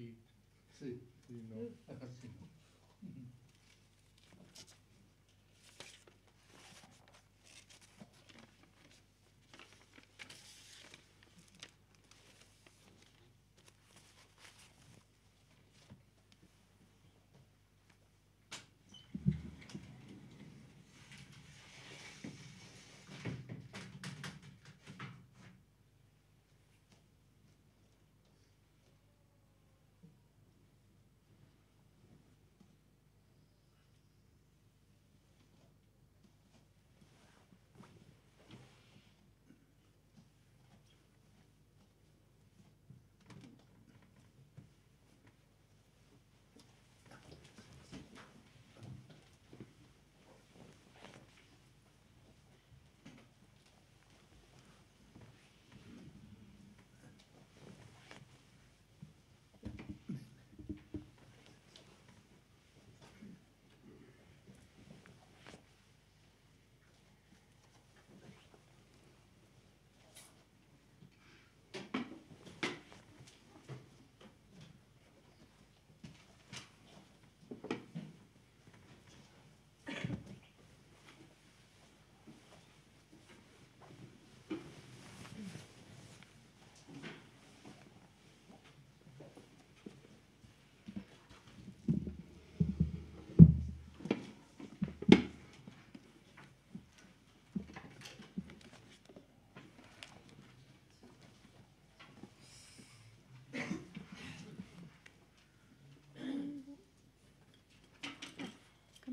Sí. Sí. know. no.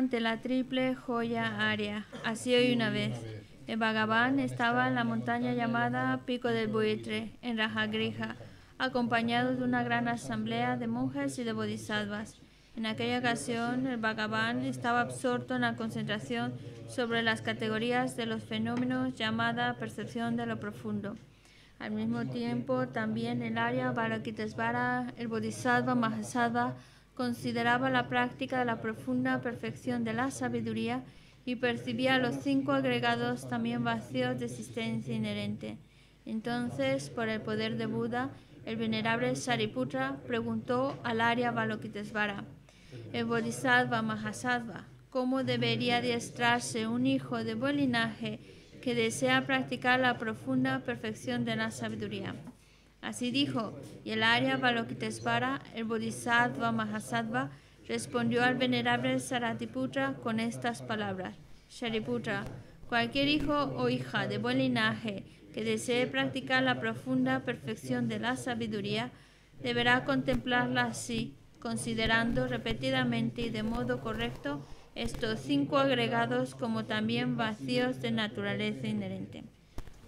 ante la triple joya área. Así hoy una vez. El Bhagavan estaba en la montaña llamada Pico del Buitre, en Rajagriha, acompañado de una gran asamblea de monjes y de bodhisattvas. En aquella ocasión, el Bhagavan estaba absorto en la concentración sobre las categorías de los fenómenos llamada percepción de lo profundo. Al mismo tiempo, también el área Bharakitesvara, el Bodhisattva Mahasattva, consideraba la práctica de la profunda perfección de la sabiduría y percibía los cinco agregados también vacíos de existencia inherente. Entonces, por el poder de Buda, el venerable Sariputra preguntó al Arya Balokitesvara, el Bodhisattva Mahasattva, ¿cómo debería adiestrarse un hijo de buen linaje que desea practicar la profunda perfección de la sabiduría? Así dijo, y el Arya Balokitesvara, el Bodhisattva Mahasattva, respondió al venerable Saratiputra con estas palabras. Shariputra, cualquier hijo o hija de buen linaje que desee practicar la profunda perfección de la sabiduría, deberá contemplarla así, considerando repetidamente y de modo correcto estos cinco agregados como también vacíos de naturaleza inherente.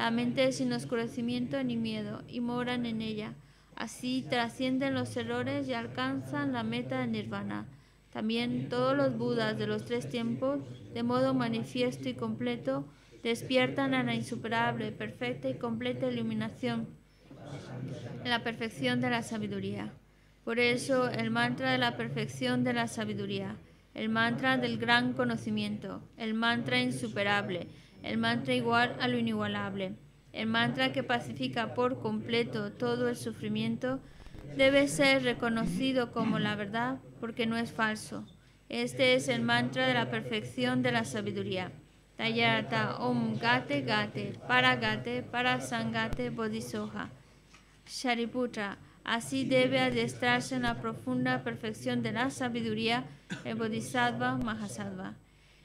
la mente sin oscurecimiento ni miedo y moran en ella. Así trascienden los errores y alcanzan la meta de nirvana. También todos los budas de los tres tiempos, de modo manifiesto y completo, despiertan a la insuperable, perfecta y completa iluminación, la perfección de la sabiduría. Por eso el mantra de la perfección de la sabiduría, el mantra del gran conocimiento, el mantra insuperable, el mantra igual a lo inigualable. El mantra que pacifica por completo todo el sufrimiento debe ser reconocido como la verdad porque no es falso. Este es el mantra de la perfección de la sabiduría. Tayarata Om Gate Gate para sangate Bodhisoha Shariputra. Así debe adiestrarse en la profunda perfección de la sabiduría el Bodhisattva Mahasattva.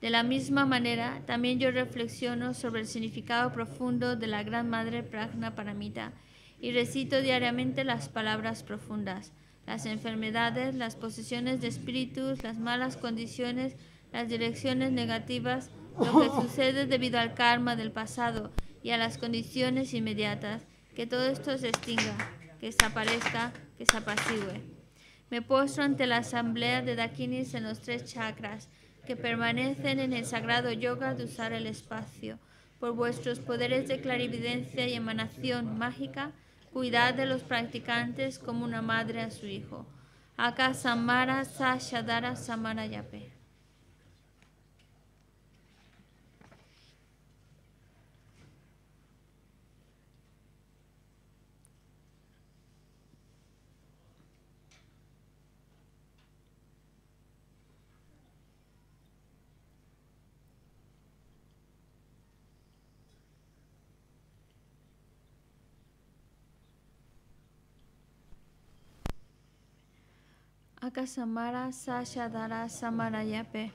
De la misma manera, también yo reflexiono sobre el significado profundo de la Gran Madre Pragna Paramita y recito diariamente las palabras profundas, las enfermedades, las posesiones de espíritus, las malas condiciones, las direcciones negativas, lo que sucede debido al karma del pasado y a las condiciones inmediatas, que todo esto se extinga, que desaparezca, que se apacigüe. Me postro ante la asamblea de Dakinis en los tres chakras, que permanecen en el sagrado yoga de usar el espacio. Por vuestros poderes de clarividencia y emanación mágica, cuidad de los practicantes como una madre a su hijo. Aka Samara Sashadara Samara Yape. Akasamara Sashadara Samarayape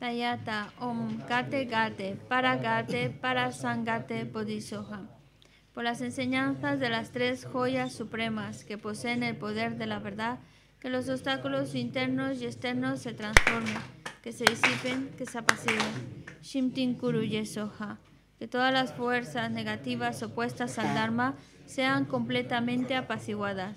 Tayata Om kate Gate Paragate Parasangate Para Por las enseñanzas de las tres joyas supremas que poseen el poder de la verdad, que los obstáculos internos y externos se transformen, que se disipen, que se apaciguen. Shimtin Yesoha. Que todas las fuerzas negativas opuestas al Dharma sean completamente apaciguadas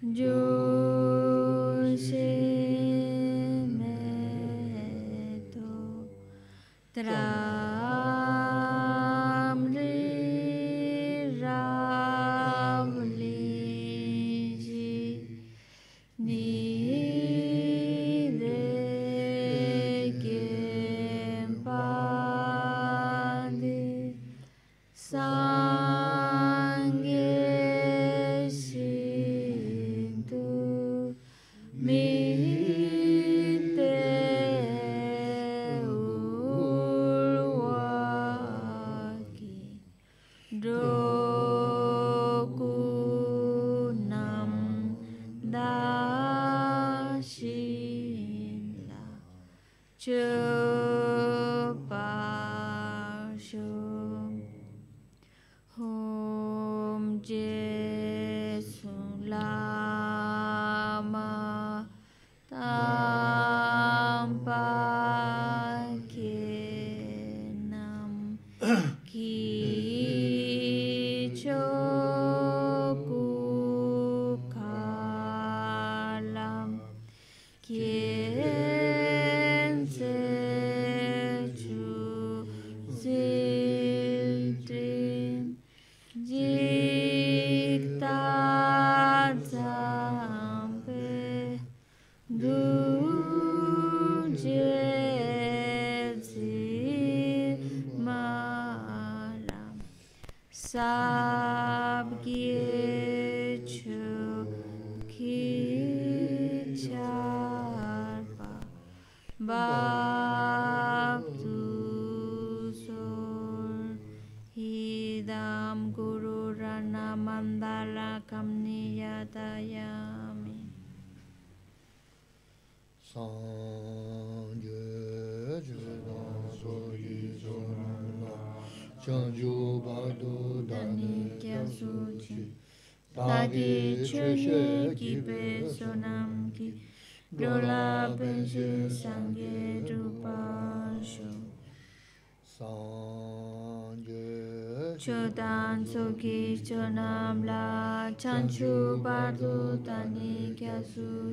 Yo se meto tra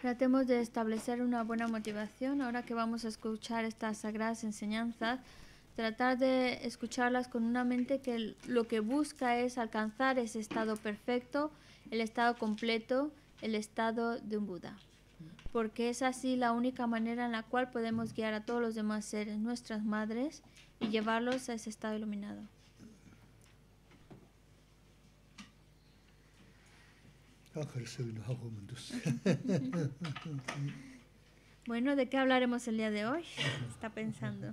Tratemos de establecer una buena motivación ahora que vamos a escuchar estas sagradas enseñanzas, tratar de escucharlas con una mente que lo que busca es alcanzar ese estado perfecto, el estado completo, el estado de un Buda porque es así la única manera en la cual podemos guiar a todos los demás seres, nuestras madres, y llevarlos a ese estado iluminado. bueno, ¿de qué hablaremos el día de hoy? Está pensando.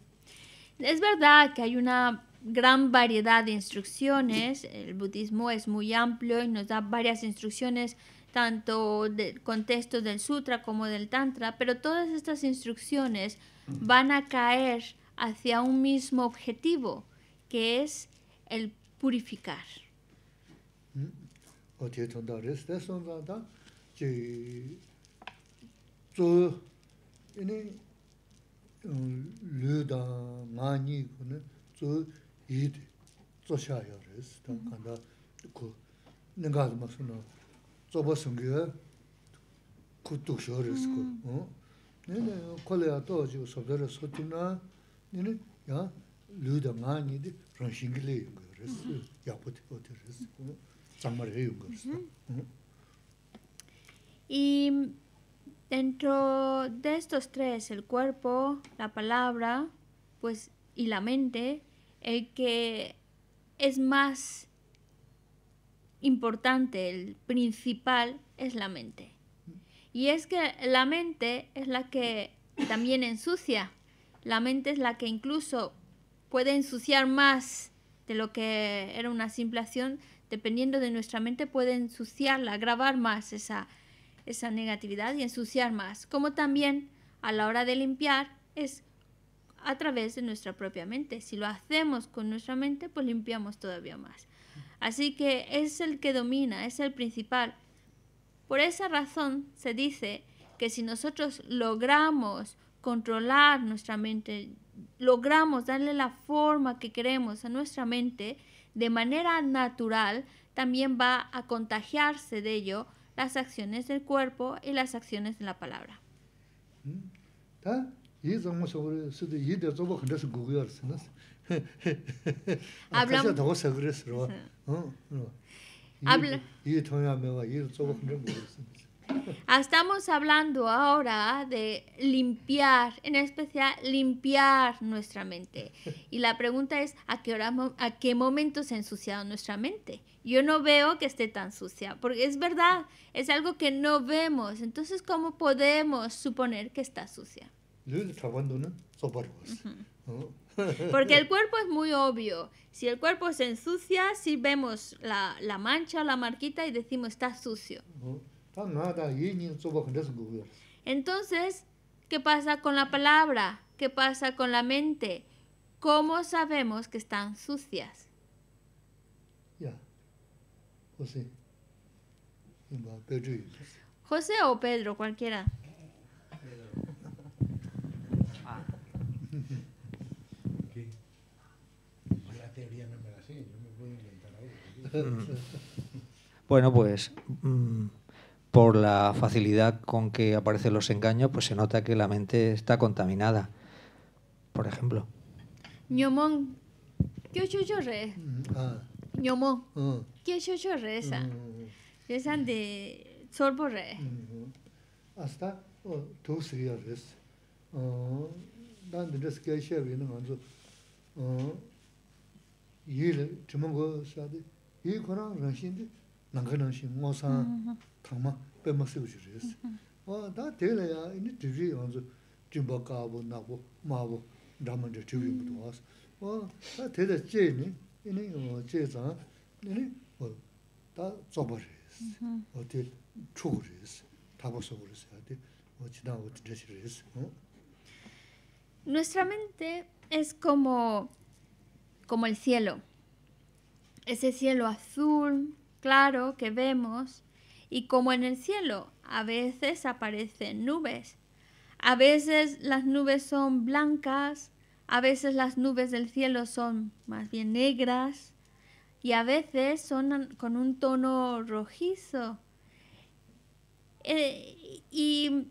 Es verdad que hay una gran variedad de instrucciones, el budismo es muy amplio y nos da varias instrucciones tanto del contexto del sutra como del tantra, pero todas estas instrucciones van a caer hacia un mismo objetivo, que es el purificar. Mm. lūdā ngā nī ku nī tsū yīd tsō shā yā rīs, tā ngā dā ku nī ngā dā 도지 sū 소티나 tsō 야 sūng yā ku tūk shā rīs ku. Nī nī ku lī Dentro de estos tres, el cuerpo, la palabra, pues y la mente, el que es más importante, el principal es la mente. Y es que la mente es la que también ensucia. La mente es la que incluso puede ensuciar más de lo que era una simple acción, dependiendo de nuestra mente puede ensuciarla, agravar más esa esa negatividad y ensuciar más, como también a la hora de limpiar es a través de nuestra propia mente. Si lo hacemos con nuestra mente, pues limpiamos todavía más. Así que es el que domina, es el principal. Por esa razón se dice que si nosotros logramos controlar nuestra mente, logramos darle la forma que queremos a nuestra mente de manera natural, también va a contagiarse de ello las acciones del cuerpo y las acciones de la palabra. estamos hablando ahora de limpiar, en especial limpiar nuestra mente. Y la pregunta es, ¿a qué, a qué momento se ha ensuciado nuestra mente? yo no veo que esté tan sucia, porque es verdad, es algo que no vemos. Entonces, ¿cómo podemos suponer que está sucia? Porque el cuerpo es muy obvio. Si el cuerpo se ensucia, si vemos la, la mancha la marquita y decimos está sucio. Ah, Entonces, ¿qué pasa con la palabra? ¿Qué pasa con la mente? ¿Cómo sabemos que están sucias? José. José o Pedro, cualquiera. Bueno, pues mm, por la facilidad con que aparecen los engaños, pues se nota que la mente está contaminada. Por ejemplo. Ñomón. qué ñomo ke chu chu re sa ye san de chor re asta o tu si re sa o dan de des ke che vi no man yi le tu mo go de yi de na ga ran shin pe ma se bu re sa da te le ya in de ri on ka bo na bo ma bo ramon de tu vi mo do Nuestra mente es como como el cielo. Ese cielo azul claro que vemos y como en el cielo a veces aparecen nubes. A veces las nubes son blancas, a veces las nubes del cielo son más bien negras y a veces son con un tono rojizo. Eh, y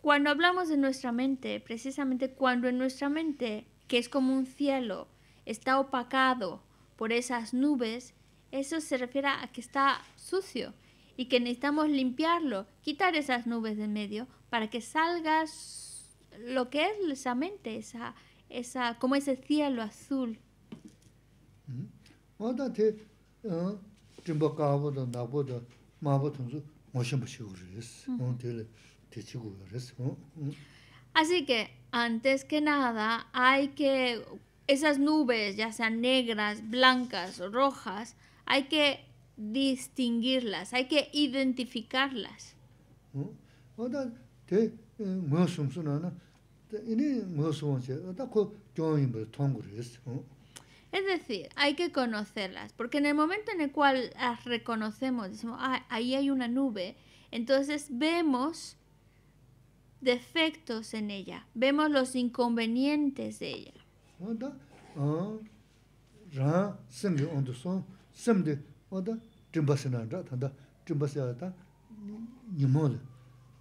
cuando hablamos de nuestra mente, precisamente cuando en nuestra mente, que es como un cielo, está opacado por esas nubes, eso se refiere a que está sucio y que necesitamos limpiarlo, quitar esas nubes de medio para que salga lo que es esa mente, esa, esa, como ese cielo azul. Mm-hmm. Uh, mm-hmm. mm-hmm. Así que, antes que nada, hay que, esas nubes, ya sean negras, blancas, rojas, hay que distinguirlas, hay que identificarlas. Es decir, hay que conocerlas, porque en el momento en el cual las reconocemos, ah, ahí hay una nube, entonces vemos defectos en ella, vemos los inconvenientes de ella.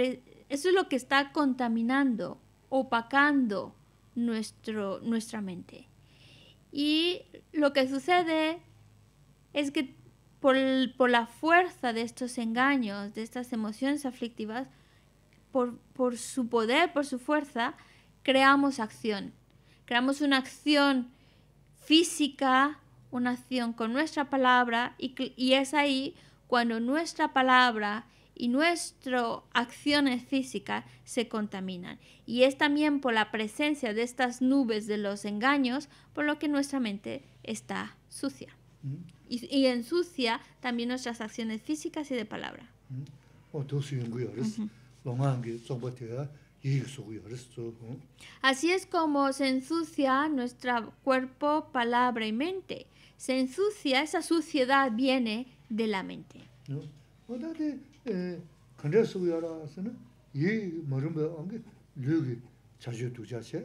eso es lo que está contaminando, opacando nuestro, nuestra mente. Y lo que sucede es que por, la fuerza de estos engaños, de estas emociones aflictivas, por, su poder, por su fuerza, creamos acción. Creamos una acción física, una acción con nuestra palabra, y es ahí cuando nuestra palabra y nuestras acciones físicas se contaminan. Y es también por la presencia de estas nubes de los engaños por lo que nuestra mente está sucia. Mm-hmm. Y, ensucia también nuestras acciones físicas y de palabra. Mm-hmm. Mm-hmm. Así es como se ensucia nuestro cuerpo, palabra y mente. Se ensucia, esa suciedad viene de la mente. ¿No? Khañchaya sūyára ásána yi marumbe ángi lùi ki cha chú tu chá ché,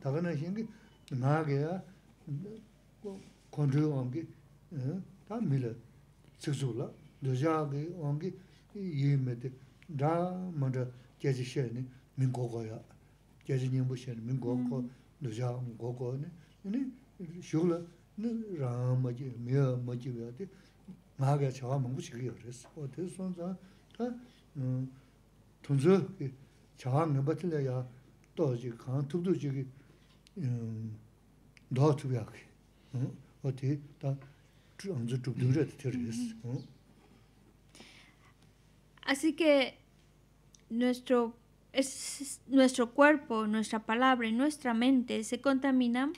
táka ná xíngi ná gaya, kondru ángi, tá mila tsík sula, dhó chá gi ángi yi míti, dhá manta ké chí xéni minkó kó ya, ké chí ni, shukla, Así que nuestro es nuestro cuerpo, nuestra palabra y nuestra mente se contaminan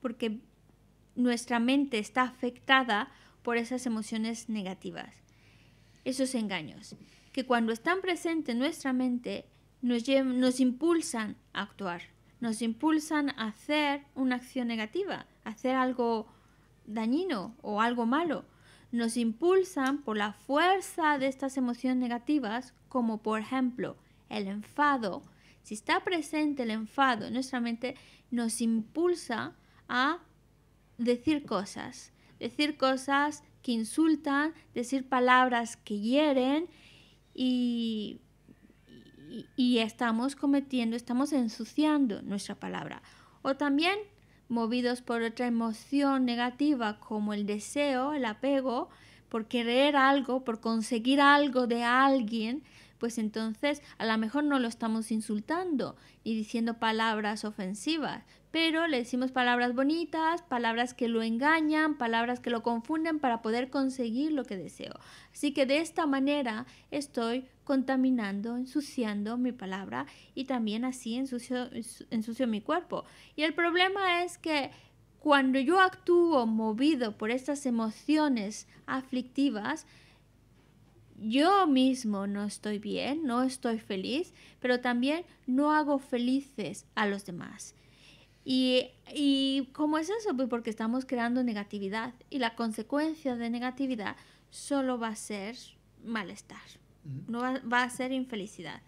porque nuestra mente está afectada por esas emociones negativas, esos engaños, que cuando están presentes en nuestra mente nos, impulsan a actuar, nos impulsan a hacer una acción negativa, a hacer algo dañino o algo malo. Nos impulsan por la fuerza de estas emociones negativas, como por ejemplo el enfado. Si está presente el enfado en nuestra mente, nos impulsa a decir cosas, decir cosas que insultan, decir palabras que hieren y, y, estamos cometiendo, estamos ensuciando nuestra palabra. O también movidos por otra emoción negativa como el deseo, el apego, por querer algo, por conseguir algo de alguien, pues entonces a lo mejor no lo estamos insultando y diciendo palabras ofensivas, pero le decimos palabras bonitas, palabras que lo engañan, palabras que lo confunden para poder conseguir lo que deseo. Así que de esta manera estoy contaminando, ensuciando mi palabra y también así ensucio, mi cuerpo. Y el problema es que cuando yo actúo movido por estas emociones aflictivas, yo mismo no estoy bien, no estoy feliz, pero también no hago felices a los demás. Y, ¿Y cómo es eso? Pues porque estamos creando negatividad y la consecuencia de negatividad solo va a ser malestar, mm. no va, va a ser infelicidad.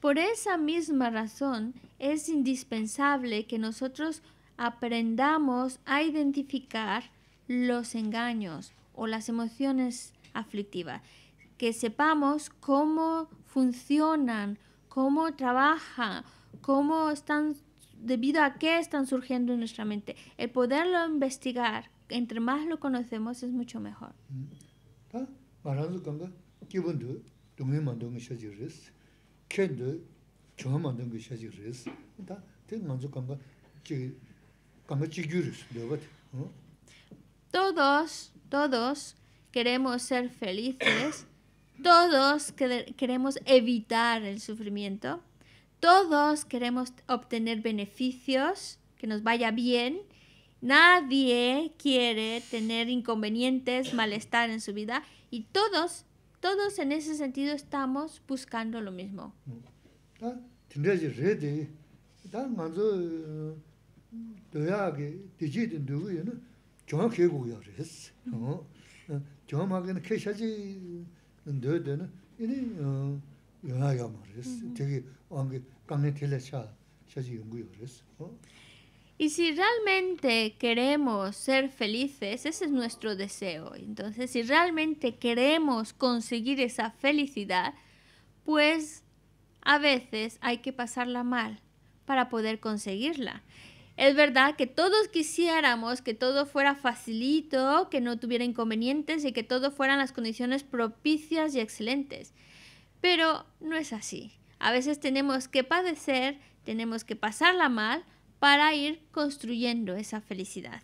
Por esa misma razón es indispensable que nosotros aprendamos a identificar los engaños o las emociones aflictivas, que sepamos cómo funcionan, cómo trabajan, cómo están, debido a qué están surgiendo en nuestra mente. El poderlo investigar, entre más lo conocemos, es mucho mejor. Todos, todos queremos ser felices, todos queremos evitar el sufrimiento, todos queremos obtener beneficios, que nos vaya bien. Nadie quiere tener inconvenientes, malestar en su vida y todos, todos en ese sentido estamos buscando lo mismo. Y si realmente queremos ser felices, ese es nuestro deseo. Entonces, si realmente queremos conseguir esa felicidad, pues a veces hay que pasarla mal para poder conseguirla. Es verdad que todos quisiéramos que todo fuera facilito, que no tuviera inconvenientes y que todo fueran las condiciones propicias y excelentes. Pero no es así. A veces tenemos que padecer, tenemos que pasarla mal para ir construyendo esa felicidad.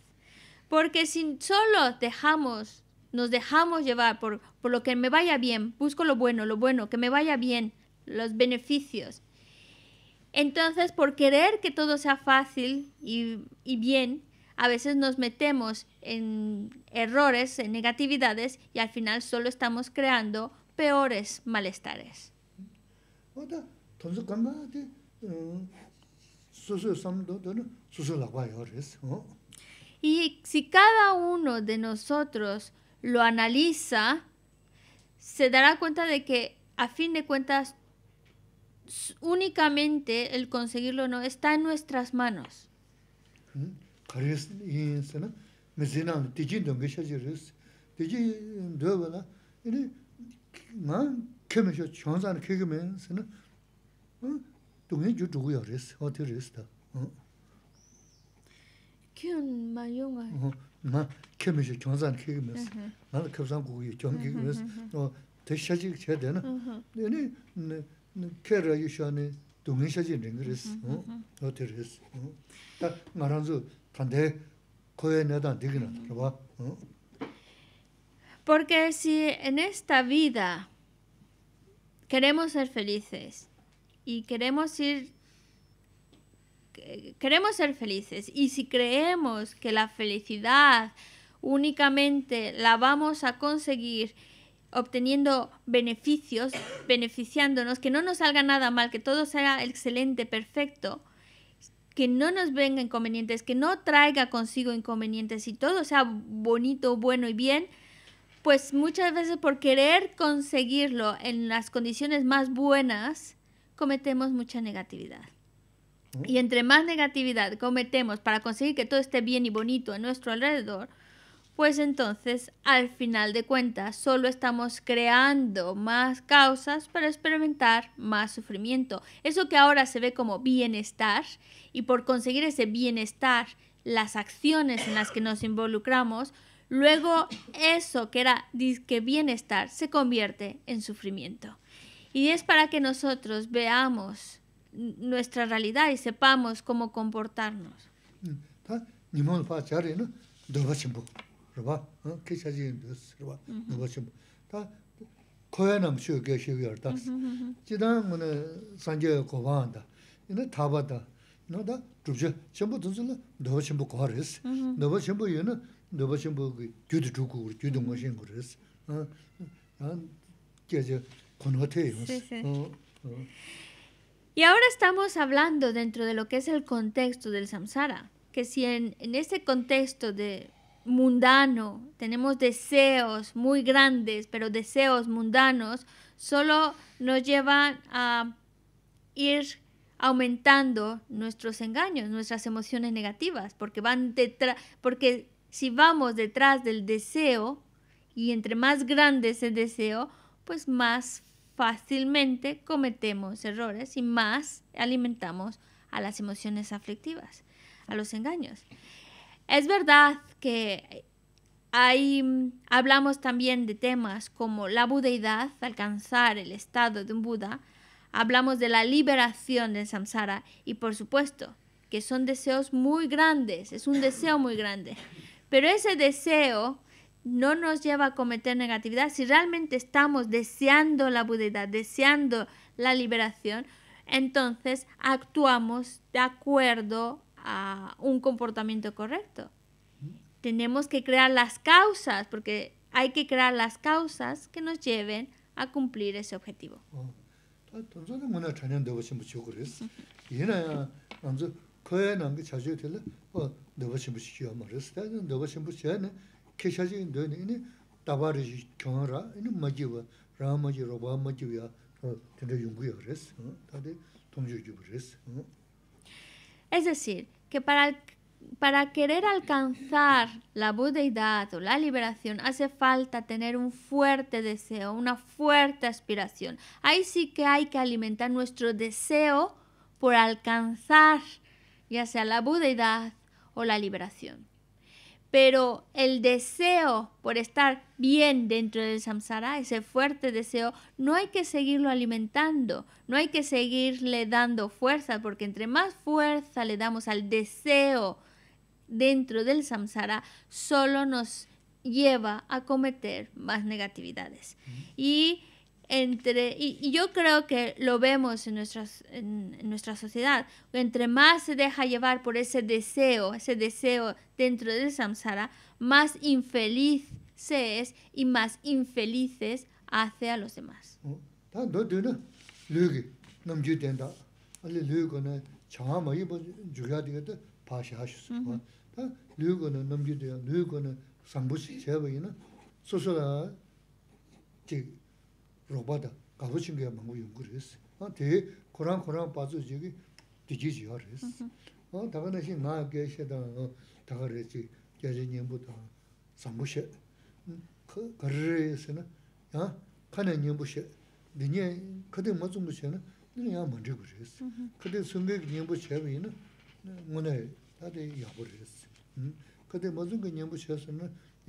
Porque si solo dejamos, nos dejamos llevar por, por lo que me vaya bien, busco lo bueno, lo bueno, que me vaya bien, los beneficios, entonces, por querer que todo sea fácil y, bien, a veces nos metemos en errores, en negatividades y al final solo estamos creando peores malestares. Mm, y si cada uno de nosotros lo analiza, se dará cuenta de que a fin de cuentas únicamente el conseguirlo no está en nuestras manos. ¿Mm? Porque si en esta vida queremos ser felices y queremos ir queremos ser felices y si creemos que la felicidad únicamente la vamos a conseguir obteniendo beneficios, beneficiándonos, que no nos salga nada mal, que todo sea excelente, perfecto, que no nos venga inconvenientes, que no traiga consigo inconvenientes y todo sea bonito, bueno y bien, pues muchas veces por querer conseguirlo en las condiciones más buenas, cometemos mucha negatividad. Y entre más negatividad cometemos para conseguir que todo esté bien y bonito a nuestro alrededor, pues entonces al final de cuentas solo estamos creando más causas para experimentar más sufrimiento. Eso que ahora se ve como bienestar y por conseguir ese bienestar, las acciones en las que nos involucramos, luego eso que era que bienestar se convierte en sufrimiento. Y es para que nosotros veamos nuestra realidad y sepamos cómo comportarnos. Mm, rwa, ki shaji yindos, rwa, nubwa shimbo. Ta koya nam shio ge shio yor das. Jidan ngone sanje kowaan da, ina taba da, ina da dhubshe, shimbo dhunzi la nubwa shimbo kowa res. Nubwa shimbo yina, nubwa shimbo gyudu dhugu ur, gyudu ngwa shingu res. Geje konwa te yindos. Y ahora estamos hablando dentro de lo que es el contexto del samsara, que si en, en ese contexto de mundano, tenemos deseos muy grandes, pero deseos mundanos solo nos llevan a ir aumentando nuestros engaños, nuestras emociones negativas, porque van detrás, porque si vamos detrás del deseo y entre más grande es el deseo, pues más fácilmente cometemos errores y más alimentamos a las emociones aflictivas, a los engaños. Es verdad que hay, hablamos también de temas como la budeidad, alcanzar el estado de un Buda, hablamos de la liberación del samsara y por supuesto que son deseos muy grandes, es un deseo muy grande, pero ese deseo no nos lleva a cometer negatividad. Si realmente estamos deseando la budeidad, deseando la liberación, entonces actuamos de acuerdo a un comportamiento correcto. Tenemos que crear las causas, porque hay que crear las causas que nos lleven a cumplir ese objetivo. Es decir, que para, para querer alcanzar la budeidad o la liberación hace falta tener un fuerte deseo, una fuerte aspiración. Ahí sí que hay que alimentar nuestro deseo por alcanzar ya sea la budeidad o la liberación pero el deseo por estar bien dentro del samsara, ese fuerte deseo, no hay que seguirlo alimentando, no hay que seguirle dando fuerza, porque entre más fuerza le damos al deseo dentro del samsara, solo nos lleva a cometer más negatividades. Y entre, y, yo creo que lo vemos en, nuestras, en, nuestra sociedad, entre más se deja llevar por ese deseo, ese deseo dentro del samsara, más infeliz se es y más infelices hace a los demás. 로바다 가로친게 망고 용그레스 아 대에 코란 코란 빠져 저기 뒤지지 하레스 어 다가나시 나 계셔다 어 다가레지 계제님부터 삼부셔 그 거르에서는 아 가네 님부셔 니네 그때 뭐 좀부셔는 그냥 먼저 그랬어. 그때 성격 님부 제비는 뭐네 다들 야버렸어. 음. 그때 먼저 그 님부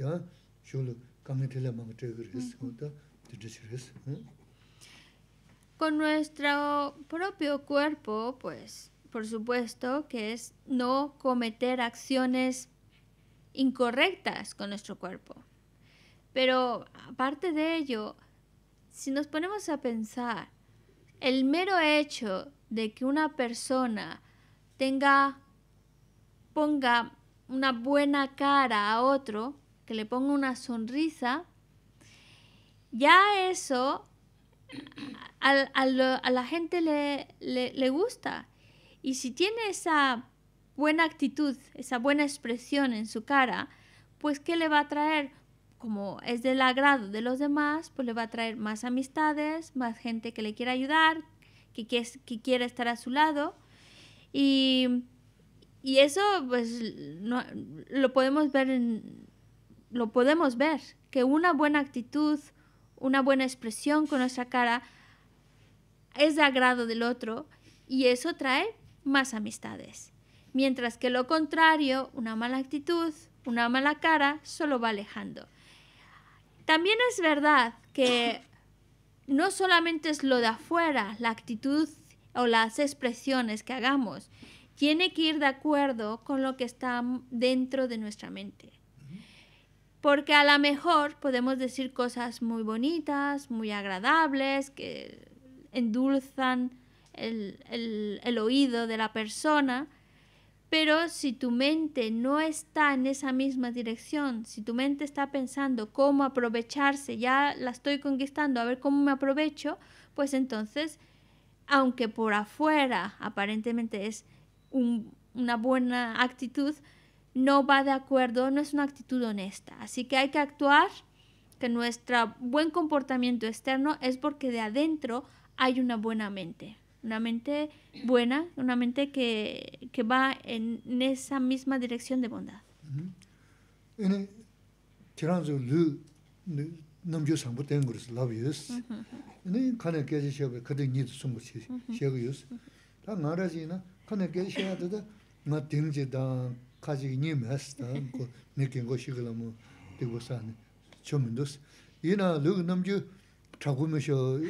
야 쇼로 강에 들려 먹어 그랬어. ¿Eh? Con nuestro propio cuerpo, pues, por supuesto, que es no cometer acciones incorrectas con nuestro cuerpo. Pero aparte de ello, si nos ponemos a pensar, el mero hecho de que una persona tenga, ponga una buena cara a otro, que le ponga una sonrisa, ya eso a, la gente le, gusta. Y si tiene esa buena actitud, esa buena expresión en su cara, pues ¿qué le va a traer? Como es del agrado de los demás, pues le va a traer más amistades, más gente que le quiera ayudar, que, que, quiera estar a su lado. Y, eso, pues, lo podemos ver lo podemos ver, que una buena actitud, una buena expresión con nuestra cara es de agrado del otro y eso trae más amistades. Mientras que lo contrario, una mala actitud, una mala cara, solo va alejando. También es verdad que no solamente es lo de afuera, la actitud o las expresiones que hagamos, tiene que ir de acuerdo con lo que está dentro de nuestra mente. Porque a lo mejor podemos decir cosas muy bonitas, muy agradables, que endulzan el, oído de la persona, pero si tu mente no está en esa misma dirección, si tu mente está pensando cómo aprovecharse, ya la estoy conquistando, a ver cómo me aprovecho, pues entonces, aunque por afuera aparentemente es una buena actitud, no va de acuerdo, no es una actitud honesta. Así que hay que actuar, que nuestro buen comportamiento externo es porque de adentro hay una buena mente. Una mente buena, una mente que, va en, esa misma dirección de bondad. 가지기 님했다. 그 느낀 것이 그럼 되고 사네. 처음인데 이나 누구 남주 자고면서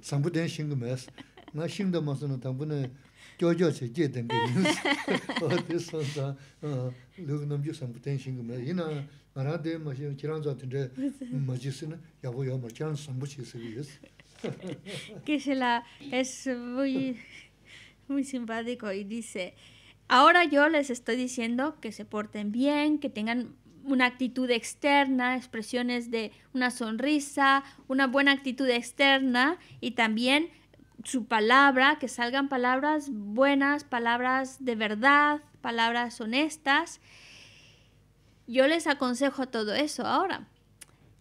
상부된 신금했어. 나 신도 무슨 당분에 교교체 제된 게 어디서 어 누구 남주 상부된 신금을 이나 말하되 뭐지 지난 저한테 뭐지 쓰는 야보 야 뭐지 상부치 쓰기요. 에스 es muy muy simpático y Ahora yo les estoy diciendo que se porten bien, que tengan una actitud externa, expresiones de una sonrisa, una buena actitud externa y también su palabra, que salgan palabras buenas, palabras de verdad, palabras honestas. Yo les aconsejo todo eso ahora.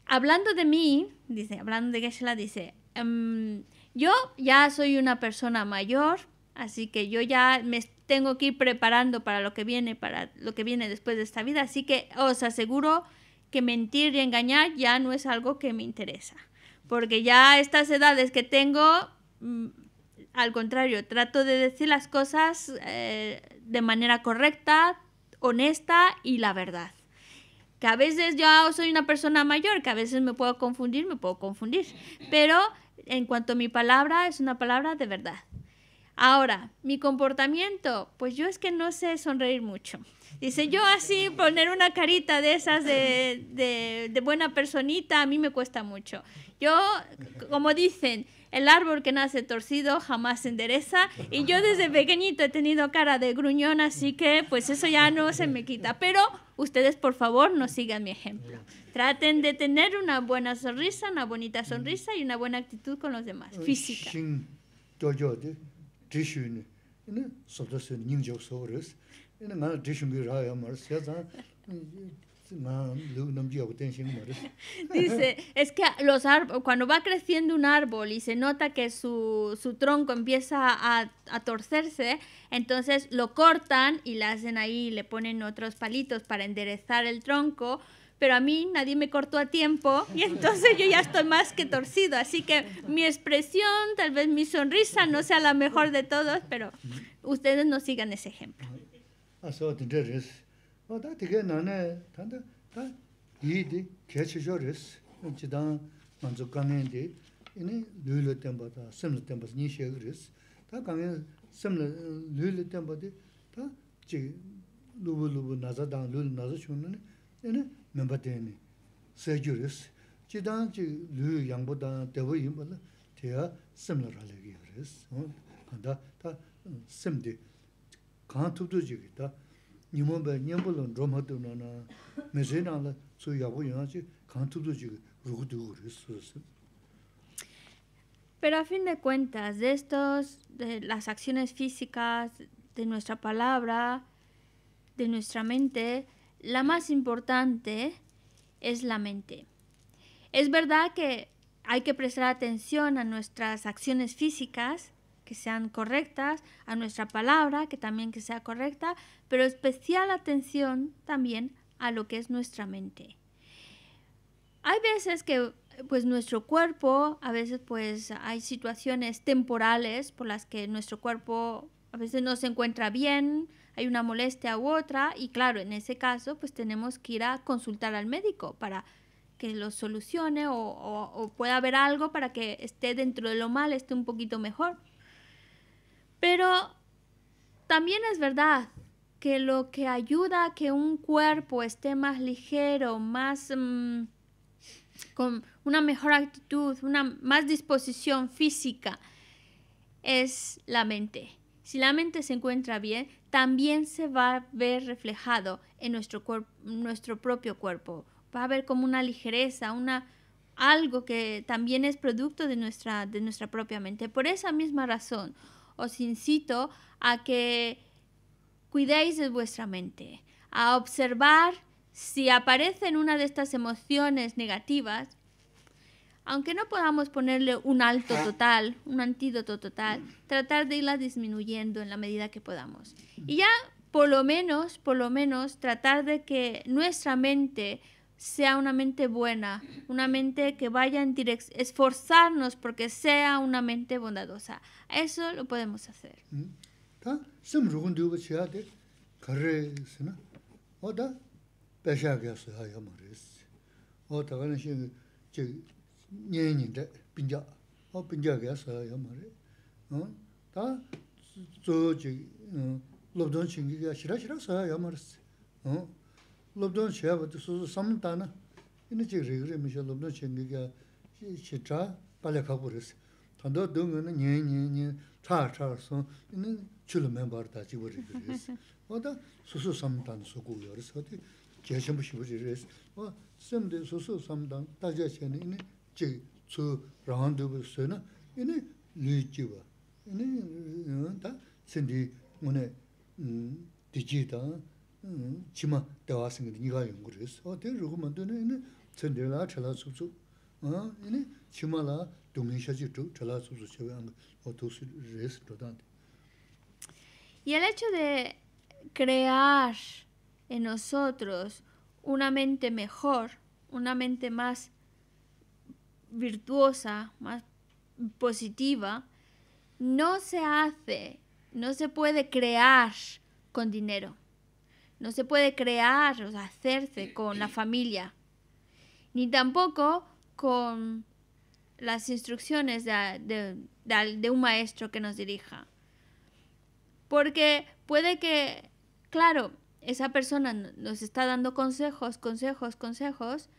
Hablando de mí, dice, hablando de geshe dice, em, yo ya soy una persona mayor, así que yo ya me, tengo que ir preparando para lo que viene, para lo que viene después de esta vida. Así que os aseguro que mentir y engañar ya no es algo que me interesa. Porque ya a estas edades que tengo, mm, al contrario, trato de decir las cosas eh, de manera correcta, honesta y la verdad. Que a veces yo soy una persona mayor, que a veces me puedo confundir, me puedo confundir. Pero en cuanto a mi palabra, es una palabra de verdad. Ahora, mi comportamiento, pues yo es que no sé sonreír mucho. Dice, yo así poner una carita de esas de, buena personita, a mí me cuesta mucho. Yo, como dicen, el árbol que nace torcido jamás se endereza y yo desde pequeñito he tenido cara de gruñón, así que pues eso ya no se me quita. Pero ustedes por favor no sigan mi ejemplo. Traten de tener una buena sonrisa, una bonita sonrisa y una buena actitud con los demás, física. Dice, es que los cuando va creciendo un árbol y se nota que su, tronco empieza a, a, torcerse, entonces lo cortan y le hacen ahí, le ponen otros palitos para enderezar el tronco pero a mí nadie me cortó a tiempo y entonces yo ya estoy más que torcido. Así que mi expresión, tal vez mi sonrisa no sea la mejor de todos, pero ustedes no sigan ese ejemplo. Ah, mienpa teni saigyo res. Chidang chi lu yangbo dang dewa yinpa la, teya semla ralegiyo res. Kanda ta semdi, kaan Ni chigi ni nyingmo bay nyingpo lon roma dunga su yabu yunga chi, kaan tupdo chigi rugu dugu res. Pero a fin de cuentas, de estos, de las acciones físicas, de nuestra palabra, de nuestra mente, la más importante es la mente. Es verdad que hay que prestar atención a nuestras acciones físicas, que sean correctas, a nuestra palabra, que también que sea correcta, pero especial atención también a lo que es nuestra mente. Hay veces que pues nuestro cuerpo, a veces pues, hay situaciones temporales por las que nuestro cuerpo a veces no se encuentra bien, hay una molestia u otra y claro, en ese caso pues tenemos que ir a consultar al médico para que lo solucione o, pueda haber algo para que esté dentro de lo mal, esté un poquito mejor. Pero también es verdad que lo que ayuda a que un cuerpo esté más ligero, más mm, con una mejor actitud, una más disposición física, es la mente. Si la mente se encuentra bien, también se va a ver reflejado en nuestro, nuestro propio cuerpo. Va a haber como una ligereza, una, algo que también es producto de nuestra, de nuestra propia mente. Por esa misma razón, os incito a que cuidéis de vuestra mente, a observar si aparecen una de estas emociones negativas, aunque no podamos ponerle un alto total, un antídoto total, tratar de irla disminuyendo en la medida que podamos. Y ya por lo menos, por lo menos, tratar de que nuestra mente sea una mente buena, una mente que vaya en dirección, esforzarnos porque sea una mente bondadosa. Eso lo podemos hacer. Mm. nyenyinze, 빈자 어 pinja kaya sayo 저지 Ta zo chi lobdon 어 kaya shira 소소 sayo mare. Lobdon 미셔 wadu suzu samta na, ina chi rigri 차차서 lobdon chingi kaya shitra palya kaku resi. Tanda dunga na nyen nyen nyen, chaa chaa chik tsu rahan su na, ini lu jiwa. Ini ta sindi mune diji ta chima dewa singi niga yungu res. O te rugu mandu na ini sindi la chala su su, ini chima la dungi tu chala su su chewe anga o tu su dodante. Y el hecho de crear en nosotros una mente mejor, una mente más virtuosa, más positiva, no se hace, no se puede crear con dinero. No se puede crear, o hacerse con la familia. Ni tampoco con las instrucciones de, de un maestro que nos dirija. Porque puede que, claro, esa persona nos está dando consejos, consejos, consejos,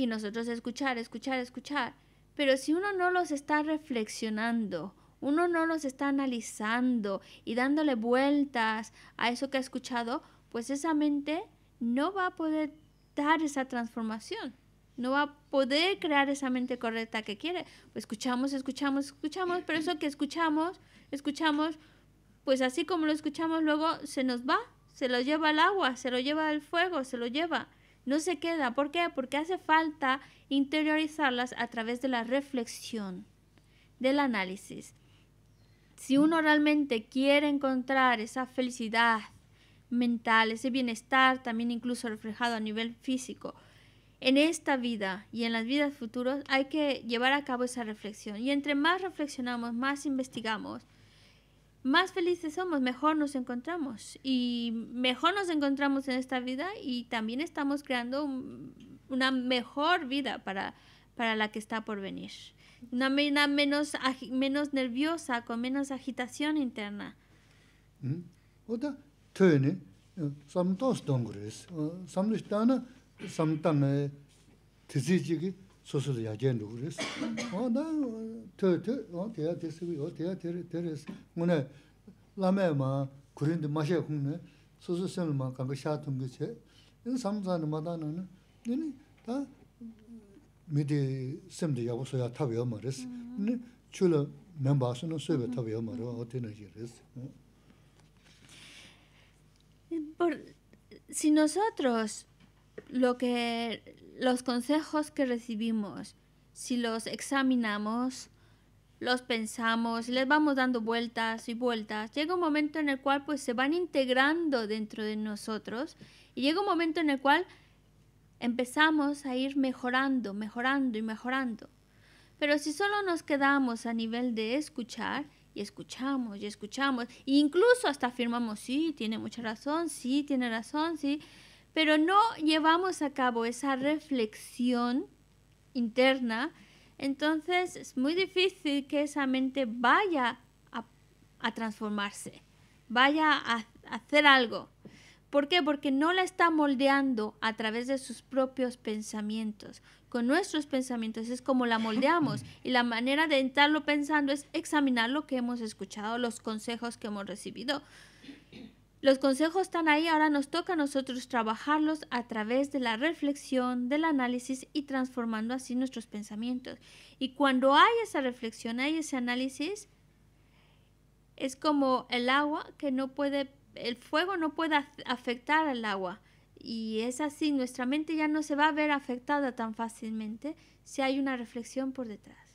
y nosotros escuchar, escuchar, escuchar. Pero si uno no los está reflexionando, uno no los está analizando y dándole vueltas a eso que ha escuchado, pues esa mente no va a poder dar esa transformación, no va a poder crear esa mente correcta que quiere. Pues escuchamos, escuchamos, escuchamos, pero eso que escuchamos, escuchamos, pues así como lo escuchamos luego se nos va, se lo lleva al agua, se lo lleva al fuego, se lo lleva no se queda. ¿Por qué? Porque hace falta interiorizarlas a través de la reflexión, del análisis. Si uno realmente quiere encontrar esa felicidad mental, ese bienestar también incluso reflejado a nivel físico, en esta vida y en las vidas futuras hay que llevar a cabo esa reflexión. Y entre más reflexionamos, más investigamos, más felices somos, mejor nos encontramos y mejor nos encontramos en esta vida y también estamos creando una mejor vida para, para la que está por venir. Una, menos, menos nerviosa, con menos agitación interna. Mm. kē순i lì과� junior le According 어 the Come on, ¨psi no sotrōs, loke leaving last What we ended up with is, we switched over. There was a- We opened the door and variety is what we planned to be, you know. And it was los consejos que recibimos, si los examinamos, los pensamos, les vamos dando vueltas y vueltas, llega un momento en el cual pues se van integrando dentro de nosotros y llega un momento en el cual empezamos a ir mejorando, mejorando y mejorando. Pero si solo nos quedamos a nivel de escuchar, y escuchamos y escuchamos, e incluso hasta afirmamos, sí, tiene mucha razón, sí, tiene razón, sí, pero no llevamos a cabo esa reflexión interna, entonces es muy difícil que esa mente vaya a, transformarse, vaya a, a hacer algo. ¿Por qué? Porque no la está moldeando a través de sus propios pensamientos. Con nuestros pensamientos es como la moldeamos y la manera de entrarlo pensando es examinar lo que hemos escuchado, los consejos que hemos recibido, los consejos están ahí, ahora nos toca a nosotros trabajarlos a través de la reflexión, del análisis y transformando así nuestros pensamientos. Y cuando hay esa reflexión, hay ese análisis, es como el agua que no puede, el fuego no puede afectar al agua. Y es así, nuestra mente ya no se va a ver afectada tan fácilmente si hay una reflexión por detrás.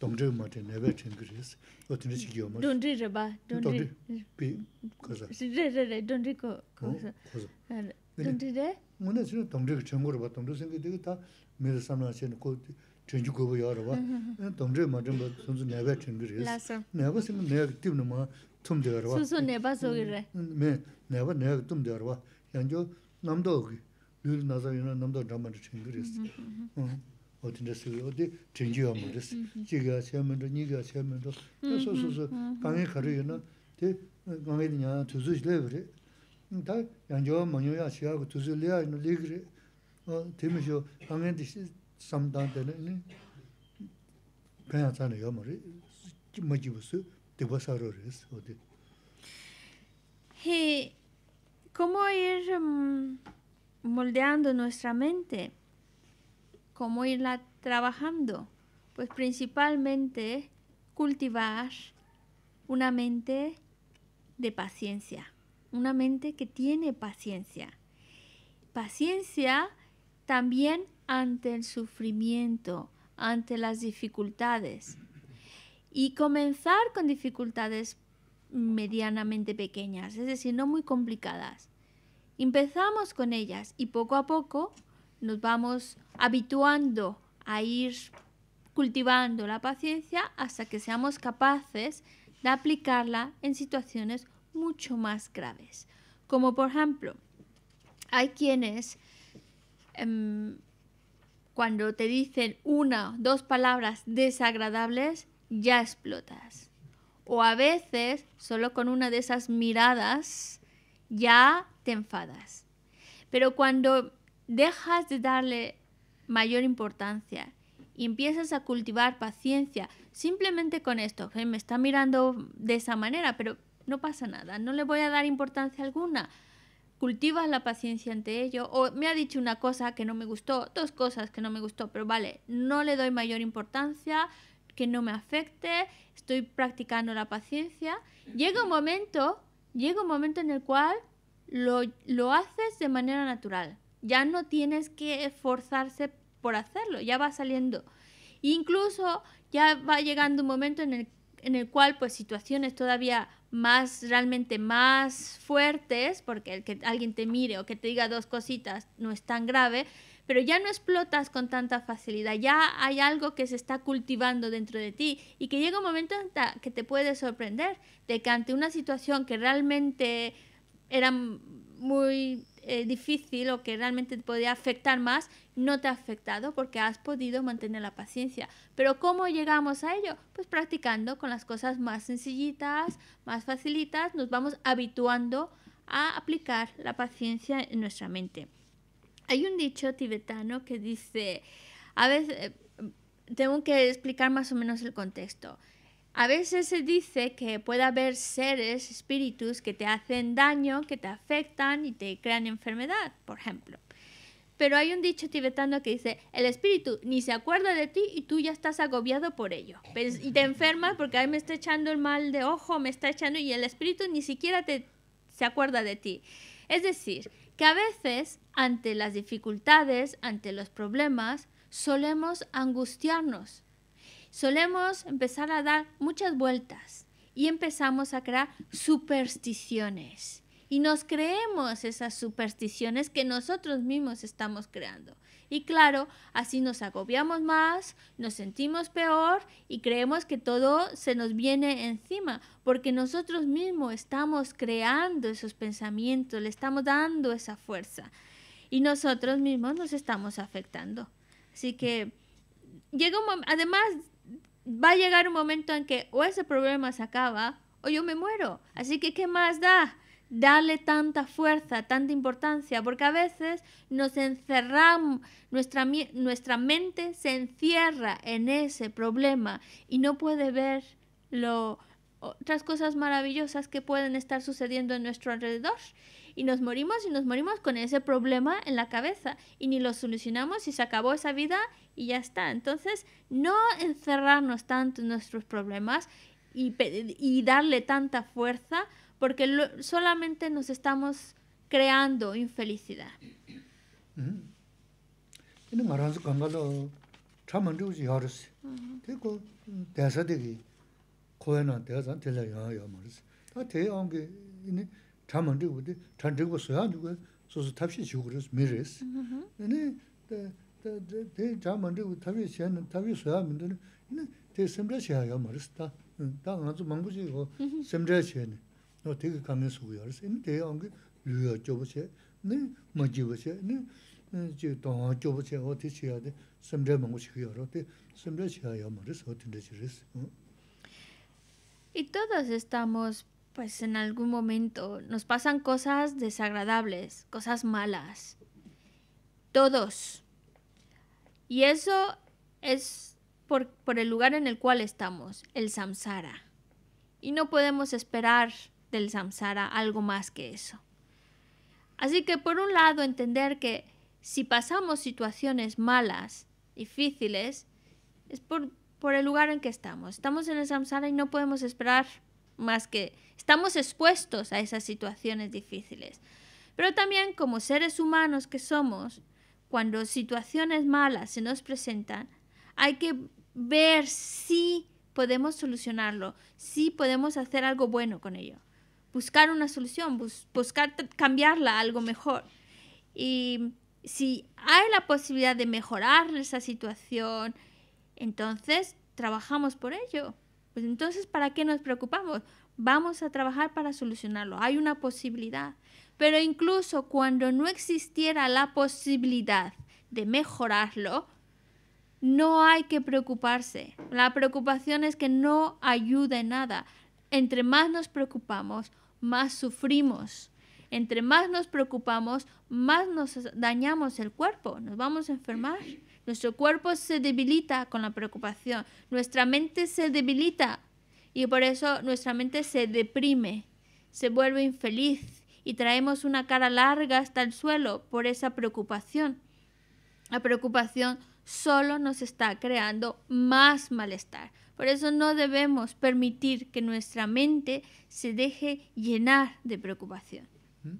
동저 뭐든 내베 챙기리스 어떤 일이 뭐 돈들이 봐 돈들이 비 가자 진짜래 돈들이 거 가자 돈들이 뭐네 진짜 동저 정보로 봐 동저 생기지 다 미래 사람한테 챙기 거 챙기 거 봐요 봐 동저 뭐든 뭐 동저 내베 내가 생각 내가 뭐 툼되어 봐 수수 내봐 소리래 네 내가 내가 툼되어 봐 그냥 남도 늘 나자 남도 남도 챙기리스 어딘데 쓰고 어디 진지요 뭐지 지가 세면도 니가 세면도 그래서서 강에 가려는 데 강에 그냥 두수실래 그래 다 양조 뭐냐 시하고 두수려야 있는 어 되면서 강에 뒤 삼단되는 그냥 여머리 뭐지 어디 헤 como ir moldeando nuestra mente ¿Cómo irla trabajando? Pues principalmente cultivar una mente de paciencia, una mente que tiene paciencia. Paciencia también ante el sufrimiento, ante las dificultades. Y comenzar con dificultades medianamente pequeñas, es decir, no muy complicadas. Empezamos con ellas y poco a poco nos vamos habituando a ir cultivando la paciencia hasta que seamos capaces de aplicarla en situaciones mucho más graves. Como por ejemplo, hay quienes em, cuando te dicen una o dos palabras desagradables ya explotas. O a veces solo con una de esas miradas ya te enfadas. Pero cuando dejas de darle mayor importancia y empiezas a cultivar paciencia simplemente con esto. Me está mirando de esa manera, pero no pasa nada, no le voy a dar importancia alguna. Cultivas la paciencia ante ello o me ha dicho una cosa que no me gustó, dos cosas que no me gustó, pero vale, no le doy mayor importancia, que no me afecte, estoy practicando la paciencia. Llega un momento, llega un momento en el cual lo, lo haces de manera natural ya no tienes que esforzarse por hacerlo, ya va saliendo. Incluso ya va llegando un momento en el, en el cual pues situaciones todavía más realmente más fuertes, porque el que alguien te mire o que te diga dos cositas no es tan grave, pero ya no explotas con tanta facilidad, ya hay algo que se está cultivando dentro de ti y que llega un momento que te puede sorprender de que ante una situación que realmente era muy eh, difícil o que realmente te podía afectar más, no te ha afectado porque has podido mantener la paciencia. Pero ¿cómo llegamos a ello? Pues practicando con las cosas más sencillitas, más facilitas, nos vamos habituando a aplicar la paciencia en nuestra mente. Hay un dicho tibetano que dice, a veces, eh, tengo que explicar más o menos el contexto. A veces se dice que puede haber seres, espíritus que te hacen daño, que te afectan y te crean enfermedad, por ejemplo. Pero hay un dicho tibetano que dice, el espíritu ni se acuerda de ti y tú ya estás agobiado por ello. Pues, y te enfermas porque ahí me está echando el mal de ojo, me está echando y el espíritu ni siquiera te, se acuerda de ti. Es decir, que a veces ante las dificultades, ante los problemas, solemos angustiarnos Solemos empezar a dar muchas vueltas y empezamos a crear supersticiones. Y nos creemos esas supersticiones que nosotros mismos estamos creando. Y claro, así nos agobiamos más, nos sentimos peor y creemos que todo se nos viene encima, porque nosotros mismos estamos creando esos pensamientos, le estamos dando esa fuerza. Y nosotros mismos nos estamos afectando. Así que llega un momento, además va a llegar un momento en que o ese problema se acaba o yo me muero. Así que, ¿qué más da? Darle tanta fuerza, tanta importancia, porque a veces nos encerramos, nuestra, nuestra mente se encierra en ese problema y no puede ver otras cosas maravillosas que pueden estar sucediendo en nuestro alrededor. Y nos morimos y nos morimos con ese problema en la cabeza y ni lo solucionamos y se acabó esa vida y ya está. Entonces, no encerrarnos tanto en nuestros problemas y, darle tanta fuerza porque solamente nos estamos creando infelicidad. Mm-hmm. Y todos estamos, pues en algún momento, nos pasan cosas desagradables, cosas malas. Todos. Y eso es por, el lugar en el cual estamos, el samsara. Y no podemos esperar del samsara algo más que eso. Así que por un lado entender que si pasamos situaciones malas, difíciles, es por, por, el lugar en que estamos. Estamos en el samsara y no podemos esperar más que estamos expuestos a esas situaciones difíciles. Pero también como seres humanos que somos, cuando situaciones malas se nos presentan, hay que ver si podemos solucionarlo, si podemos hacer algo bueno con ello. Buscar una solución, buscar cambiarla a algo mejor. Y si hay la posibilidad de mejorar esa situación, entonces trabajamos por ello. Pues entonces, ¿para qué nos preocupamos? Vamos a trabajar para solucionarlo. Hay una posibilidad. Pero incluso cuando no existiera la posibilidad de mejorarlo, no hay que preocuparse. La preocupación es que no ayuda en nada. Entre más nos preocupamos, más sufrimos. Entre más nos preocupamos, más nos dañamos el cuerpo, nos vamos a enfermar. Nuestro cuerpo se debilita con la preocupación, nuestra mente se debilita y por eso nuestra mente se deprime, se vuelve infeliz, y traemos una cara larga hasta el suelo por esa preocupación. La preocupación solo nos está creando más malestar. Por eso no debemos permitir que nuestra mente se deje llenar de preocupación. Hmm?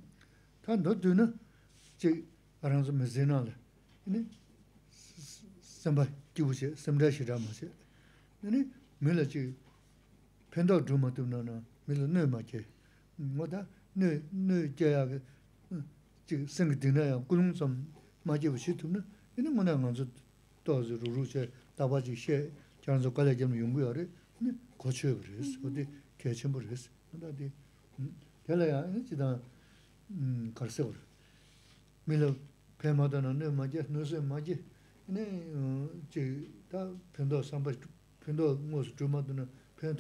nē, nē jāyā kē, jī 좀 kē dīng nā yā, kūrūng sōm mā jī wā shī tūm nē, yīnā ngā nā ngā sō tō sō rū rū chē, tāpa jī shē, chā rā sō kālā jī mō yōng wā rē, nē, kō chē wā rē sō, dē, kē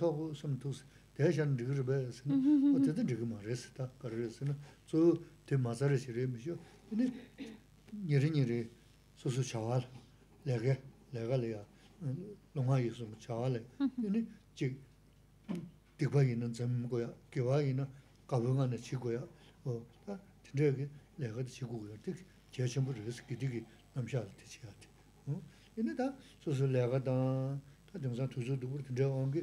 chē 대전 리그르베스 어쨌든 지금 말했어 딱 그래서는 저 대마사를 지르면서 근데 여러니리 소소 자활 내가 내가 내가 농화 있으면 자활에 근데 지 대박 있는 점고야 교화이나 가병안에 지고야 어 드려게 내가 지고야 즉 제심을 해서 기득이 남샤를 되지야 돼 응? 얘네 다 소소 내가 다 정상 두조도 부르 들어온 게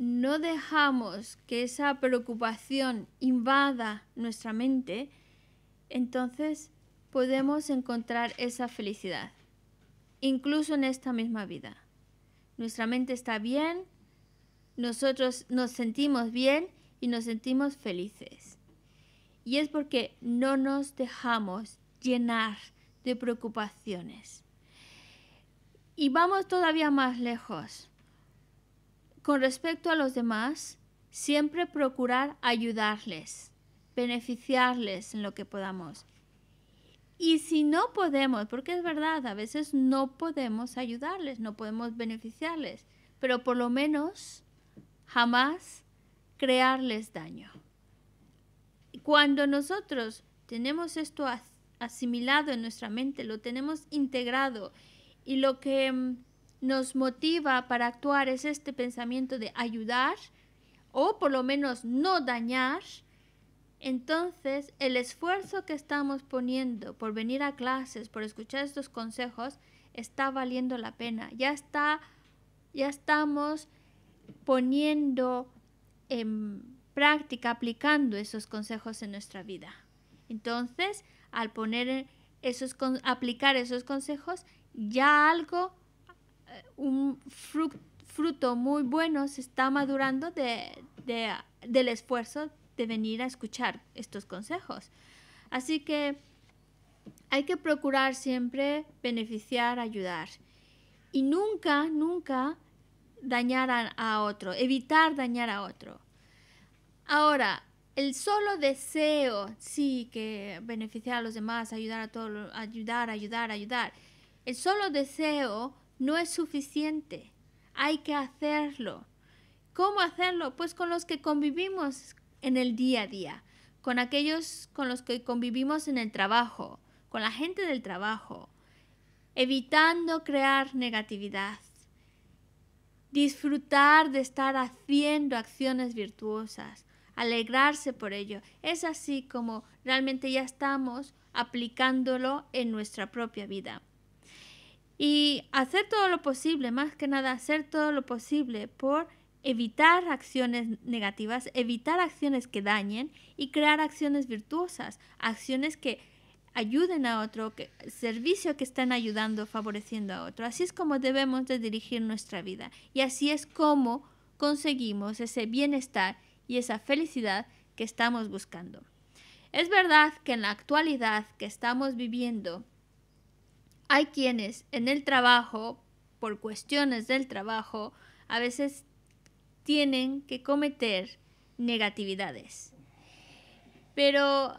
no dejamos que esa preocupación invada nuestra mente, entonces podemos encontrar esa felicidad, incluso en esta misma vida. Nuestra mente está bien, nosotros nos sentimos bien y nos sentimos felices. Y es porque no nos dejamos llenar de preocupaciones. Y vamos todavía más lejos. Con respecto a los demás, siempre procurar ayudarles, beneficiarles en lo que podamos. Y si no podemos, porque es verdad, a veces no podemos ayudarles, no podemos beneficiarles, pero por lo menos jamás crearles daño. Cuando nosotros tenemos esto asimilado en nuestra mente, lo tenemos integrado y lo que mm, nos motiva para actuar es este pensamiento de ayudar o por lo menos no dañar, entonces el esfuerzo que estamos poniendo por venir a clases, por escuchar estos consejos, está valiendo la pena. Ya está, ya estamos poniendo en práctica, aplicando esos consejos en nuestra vida. Entonces, al poner esos, aplicar esos consejos, ya algo eh, un fruto, muy bueno se está madurando del esfuerzo de venir a escuchar estos consejos. Así que hay que procurar siempre beneficiar, ayudar y nunca, nunca dañar a, otro, evitar dañar a otro. Ahora, el solo deseo, sí, que beneficiar a los demás, ayudar a todos, ayudar, ayudar, ayudar. El solo deseo no es suficiente. Hay que hacerlo. ¿Cómo hacerlo? Pues con los que convivimos en el día a día, con aquellos con los que convivimos en el trabajo, con la gente del trabajo, evitando crear negatividad, disfrutar de estar haciendo acciones virtuosas, alegrarse por ello. Es así como realmente ya estamos aplicándolo en nuestra propia vida y hacer todo lo posible, más que nada hacer todo lo posible por evitar acciones negativas, evitar acciones que dañen y crear acciones virtuosas, acciones que ayuden a otro, que, servicio que están ayudando, favoreciendo a otro. Así es como debemos dirigir nuestra vida y así es como conseguimos ese bienestar y esa felicidad que estamos buscando. Es verdad que en la actualidad que estamos viviendo hay quienes en el trabajo, por cuestiones del trabajo, a veces tienen que cometer negatividades. Pero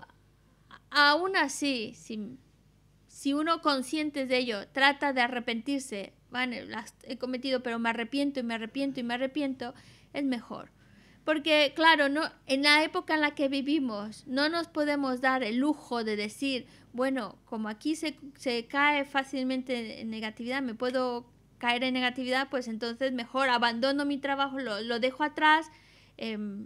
aún así, si, uno consciente de ello trata de arrepentirse, he cometido, pero me arrepiento y me arrepiento y me arrepiento, es mejor. Porque claro, no, en la época en la que vivimos no nos podemos dar el lujo de decir, bueno, como aquí se, cae fácilmente en negatividad, me puedo caer en negatividad, pues entonces mejor abandono mi trabajo, lo, dejo atrás, em,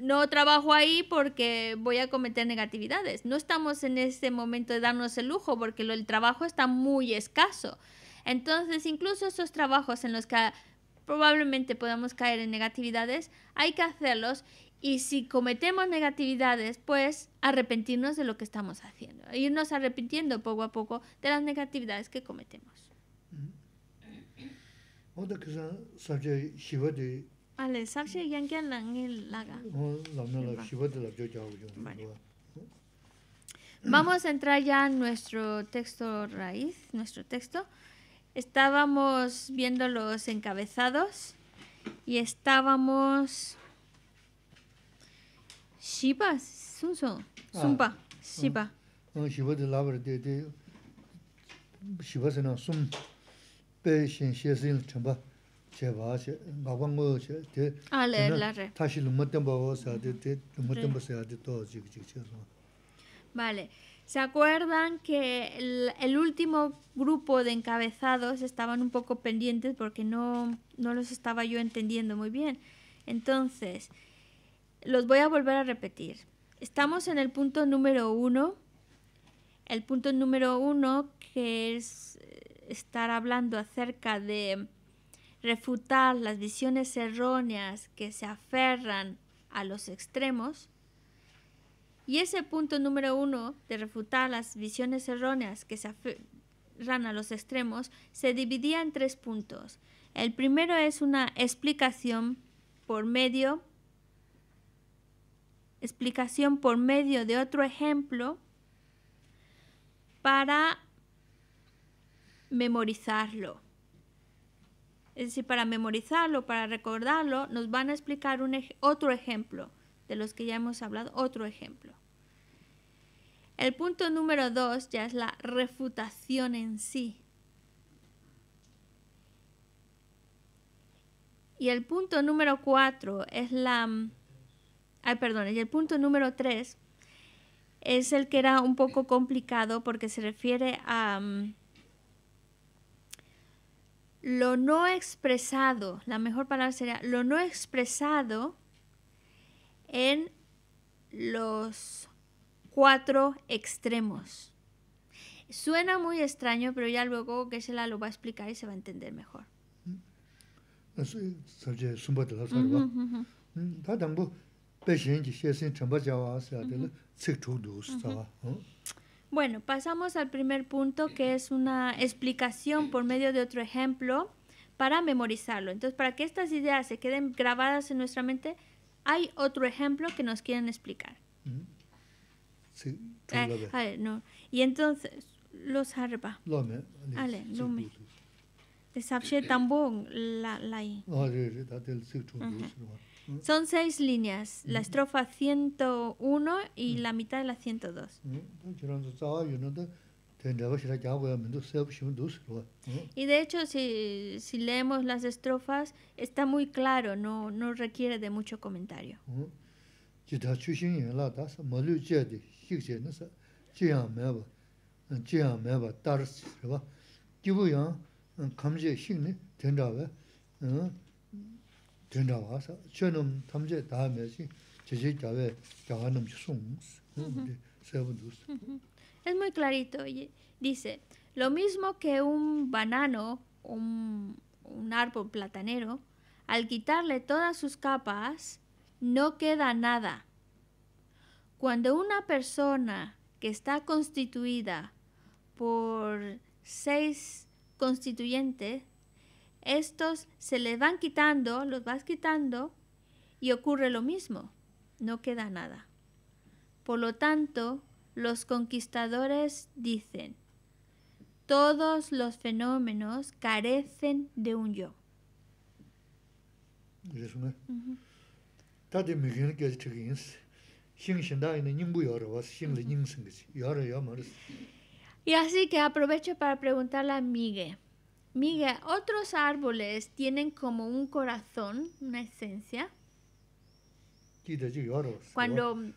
no trabajo ahí porque voy a cometer negatividades. No estamos en ese momento de darnos el lujo porque el trabajo está muy escaso. Entonces, incluso esos trabajos en los que probablemente podamos caer en negatividades, hay que hacerlos y si cometemos negatividades, pues arrepentirnos de lo que estamos haciendo, irnos arrepintiendo poco a poco de las negatividades que cometemos. Vamos a entrar ya en nuestro texto raíz, nuestro texto. Estábamos viendo los encabezados y estábamos... Shiba, Sunson, Sumpa, ah, ah. Shiba. Shiba de la de de... Shiba se no, Sum. Pe shen she sin chamba. Che ba she, ngaba ngo che de... Ah, le, la re. Tashi lumatemba o sa de, de lumatemba se sa de to jik jik che. Vale. ¿Se acuerdan que el, último grupo de encabezados estaban un poco pendientes porque no, no los estaba yo entendiendo muy bien? Entonces, los voy a volver a repetir. Estamos en el punto número uno. El punto número uno que es eh, estar hablando acerca de refutar las visiones erróneas que se aferran a los extremos. Y ese punto número uno de refutar las visiones erróneas que se aferran a los extremos se dividía en tres puntos. El primero es una explicación por medio explicación por medio de otro ejemplo para memorizarlo. Es decir, para memorizarlo, para recordarlo, nos van a explicar otro ejemplo de los que ya hemos hablado, otro ejemplo. El punto número dos ya es la refutación en sí. Y el punto número cuatro es la... Ay, perdón, y el punto número tres es el que era un poco complicado porque se refiere a mm, lo no expresado. La mejor palabra sería lo no expresado en los cuatro extremos. Suena muy extraño, pero ya luego que se la lo va a explicar y se va a entender mejor. Bueno, pasamos al primer punto que es una explicación por medio de otro ejemplo para memorizarlo. Entonces, para que estas ideas se queden grabadas en nuestra mente, hay otro ejemplo que nos quieren explicar. Sí, eh, ver, no. Y entonces, los arpa. Lome, ale, lome. De Sapshe Tambong, la, la I. Son seis líneas, la estrofa 101 y la mitad de la 102. Y de hecho, si, leemos las estrofas, está muy claro, no, no requiere de mucho comentario. Mm. Es muy clarito. Dice, lo mismo que un banano, un, un árbol platanero, al quitarle todas sus capas, no queda nada. Cuando una persona que está constituida por seis constituyentes, estos se le van quitando, los vas quitando y ocurre lo mismo, no queda nada. Por lo tanto, los conquistadores dicen, todos los fenómenos carecen de un yo. Y así que aprovecho para preguntarle a Miguel. Miguel, ¿otros árboles tienen como un corazón, una esencia? Cuando...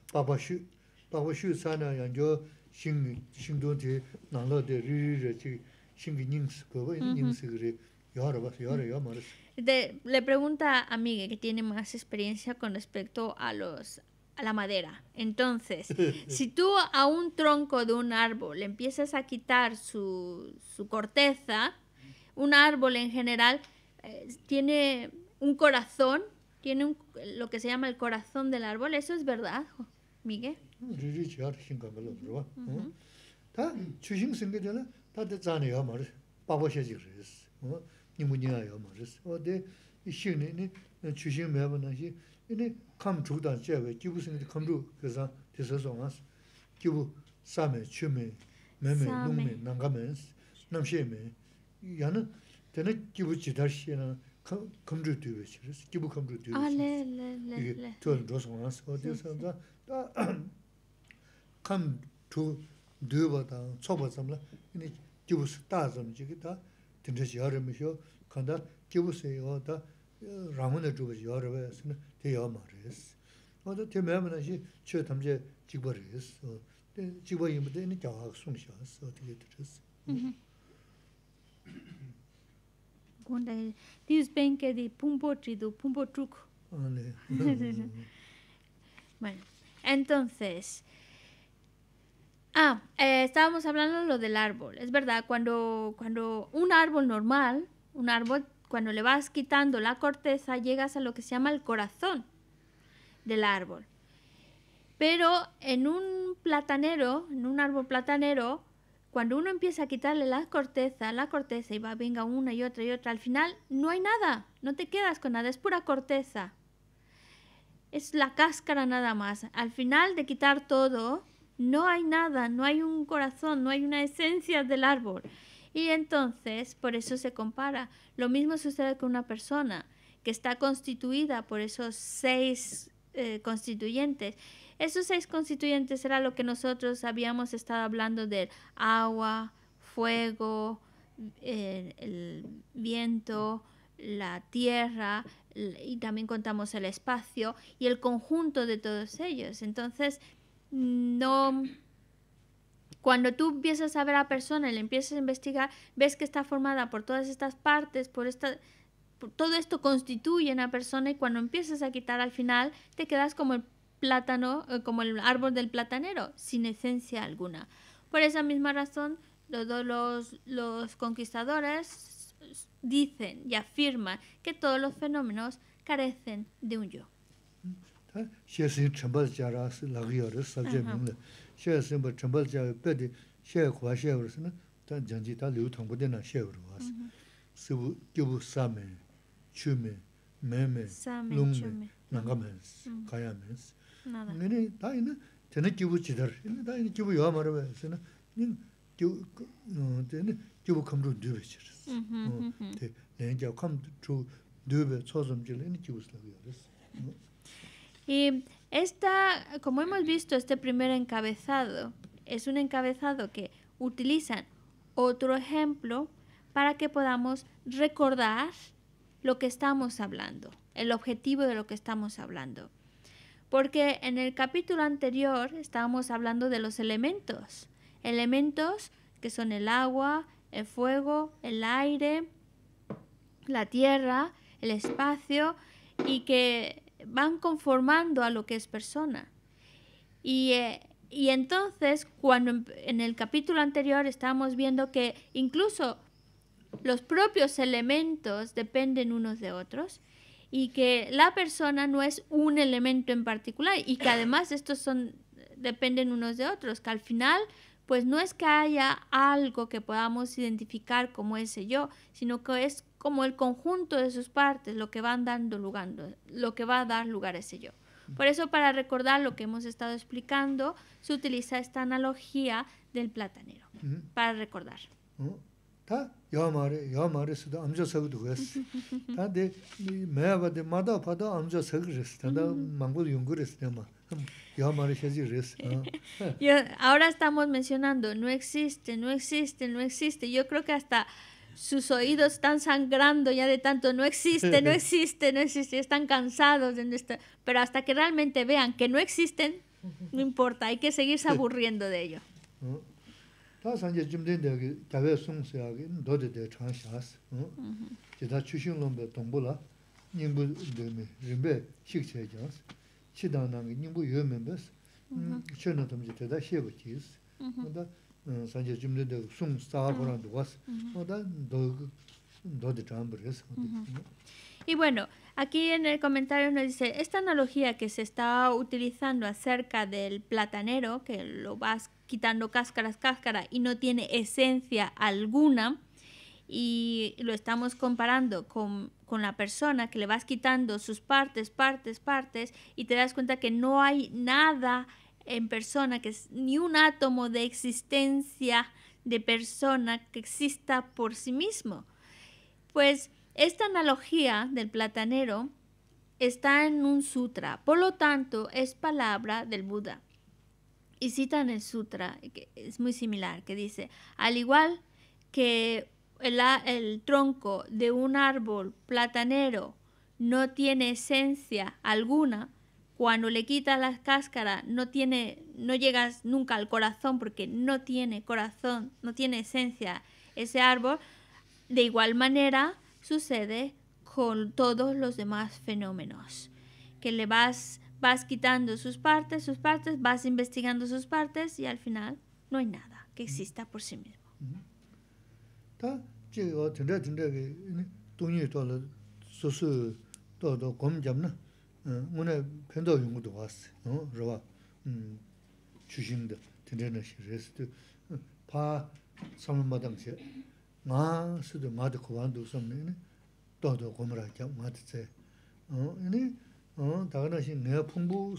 Le pregunta a Miguel, que tiene más experiencia con respecto a los a la madera. Entonces, si tú a un tronco de un árbol le empiezas a quitar su, corteza, un árbol en general eh, tiene un corazón, tiene lo que se llama el corazón del árbol. ¿Eso es verdad, Miguel? rīrī chīyār xīngā mē lō mē rōwa. Tā chūshīng sīngi tēnā tā tē tsāni yō mā rīs, pāpa xē chīk rīs, nīmu nīyā yō mā rīs. Wā tē xīng nī, chūshīng mē bā nā xī, nī kām chūk tāng chē wē, jībū sīngi tē kām rū kē sāng tē sā sō ngā sī, jībū sā kan tu duwa dang, tsoba zamla, ini kibus ta zam chigi ta, tindas yarima xio, kanda kibus yo da ramuna dhubas yarima yasina, te yaw ma res. Oda te mayama na xe, che tamze jigba res, Entonces, Ah, eh, estábamos hablando de lo del árbol. Es verdad, cuando, cuando un árbol normal, un árbol, cuando le vas quitando la corteza, llegas a lo que se llama el corazón del árbol. Pero en un platanero, en un árbol platanero, cuando uno empieza a quitarle la corteza, la corteza y va, venga una y otra y otra, al final no hay nada, no te quedas con nada, es pura corteza. Es la cáscara nada más. Al final de quitar todo, no hay nada, no hay un corazón, no hay una esencia del árbol. Y entonces, por eso se compara. Lo mismo sucede con una persona que está constituida por esos seis eh, constituyentes. Esos seis constituyentes era lo que nosotros habíamos estado hablando de agua, fuego, el viento, la tierra y también contamos el espacio y el conjunto de todos ellos. Entonces, no... Cuando tú empiezas a ver a la persona y le empiezas a investigar, ves que está formada por todas estas partes, por todo esto constituye una persona y cuando empiezas a quitar al final, te quedas como el plátano, eh, como el árbol del platanero, sin esencia alguna. Por esa misma razón, los, conquistadores dicen y afirman que todos los fenómenos carecen de un yo. xiexin chambal jia ra si lagu ya ra sab jia ming la, xiexin ba chambal jia ya pe di xiex kuwa janji ta liu tangpo di na xiex war waa si. Sibu, gibu sa me, chu me, me me, lung me, nanga mm. Nengi Y esta, como hemos visto, este primer encabezado es un encabezado que utilizan otro ejemplo para que podamos recordar lo que estamos hablando, el objetivo de lo que estamos hablando. Porque en el capítulo anterior estábamos hablando de los elementos, elementos que son el agua, el fuego, el aire, la tierra, el espacio y que van conformando a lo que es persona. Y, eh, entonces, cuando en, el capítulo anterior estábamos viendo que incluso los propios elementos dependen unos de otros y que la persona no es un elemento en particular y que además estos son dependen unos de otros, que al final pues no es que haya algo que podamos identificar como ese yo, sino que es como el conjunto de sus partes, lo que van dando lugar, lo que va a dar lugar a ese yo. Por eso, para recordar lo que hemos estado explicando, se utiliza esta analogía del platanero, para recordar. ahora estamos mencionando no existe, no existe, no existe. Yo creo que hasta sus oídos están sangrando ya de tanto, no existe, no existe, no existe, están cansados de Pero hasta que realmente vean que no existen, no importa, hay que seguirse aburriendo de ello. Mm. Y bueno, aquí en el comentario nos dice, esta analogía que se está utilizando acerca del platanero, que lo vas quitando cáscaras, cáscara y no tiene esencia alguna, y lo estamos comparando con, con, la persona que le vas quitando sus partes, partes, partes, y te das cuenta que no hay nada en persona, que es ni un átomo de existencia de persona que exista por sí mismo. Pues esta analogía del platanero está en un sutra, por lo tanto es palabra del Buda. Y citan el sutra, que es muy similar, que dice, al igual que el, el tronco de un árbol platanero no tiene esencia alguna, cuando le quitas la cáscara no tiene, no llegas nunca al corazón porque no tiene corazón, no tiene esencia ese árbol. De igual manera sucede con todos los demás fenómenos, que le vas, vas quitando sus partes, sus partes, vas investigando sus partes y al final no hay nada que exista por sí mismo. Unay pendo yungudu wasi, rwa, chushinda, tindirinashi ristu. Paa, salman madang siya, ngaa sido mada kuwaandu usamni, inay, tohdo kumara kya mada tsaya. Inay, daginashi ngaa phungbu,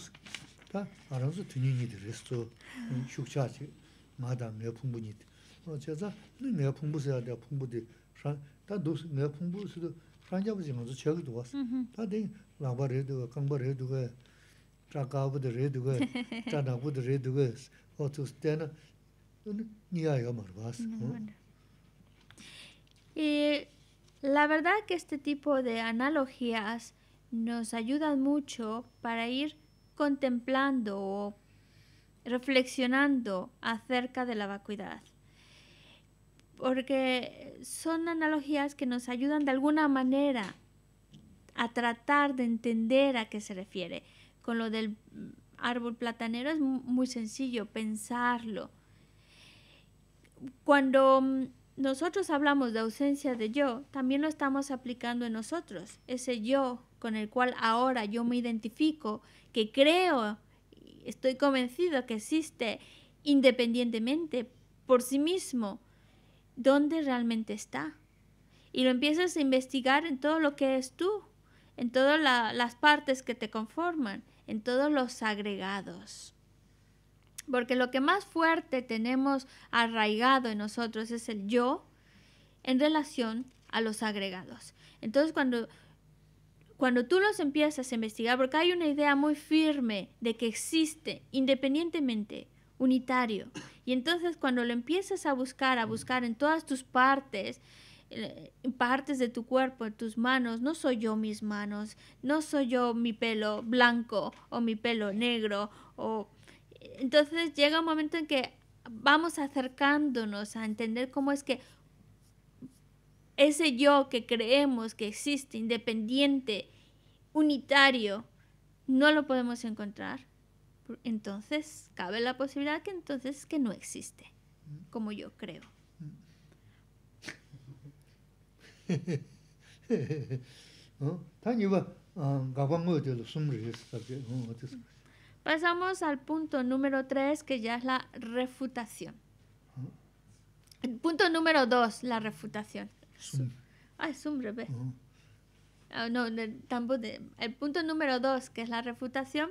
taa, aarang su tindin nidi ristu, inay, shukshaa siya, mada ngaa phungbu nidi. Ocha zaa, inay, ngaa phungbu di, Rāñjāpaśi ngā su chēgī duwās. Mm-hmm. Tā tīng lāmbā rē duwa, kāngbā rē duwa, trā kāpa dā rē duwa, trā nāpa dā rē duwa, mm. Y la verdad que este tipo de analogías nos ayudan mucho para ir contemplando o reflexionando acerca de la vacuidad porque son analogías que nos ayudan de alguna manera a tratar de entender a qué se refiere. Con lo del árbol platanero es muy sencillo pensarlo. Cuando mm, nosotros hablamos de ausencia de yo, también lo estamos aplicando en nosotros, ese yo con el cual ahora yo me identifico, que creo, estoy convencido que existe independientemente por sí mismo dónde realmente está. Y lo empiezas a investigar en todo lo que es tú, en todas las partes que te conforman, en todos los agregados. Porque lo que más fuerte tenemos arraigado en nosotros es el yo en relación a los agregados. Entonces cuando, cuando tú los empiezas a investigar, porque hay una idea muy firme de que existe independientemente unitario. Y entonces cuando lo empiezas a buscar, a mm. buscar en todas tus partes, en eh, partes de tu cuerpo, en tus manos, no soy yo mis manos, no soy yo mi pelo blanco o mi pelo negro o entonces llega un momento en que vamos acercándonos a entender cómo es que ese yo que creemos que existe, independiente, unitario, no lo podemos encontrar entonces cabe la posibilidad que entonces que no existe, mm. como yo creo. Mm. Pasamos al punto número 3, que ya es la refutación. El punto número dos, la refutación. Ah, es un breve. no, el, el punto número dos, que es la refutación,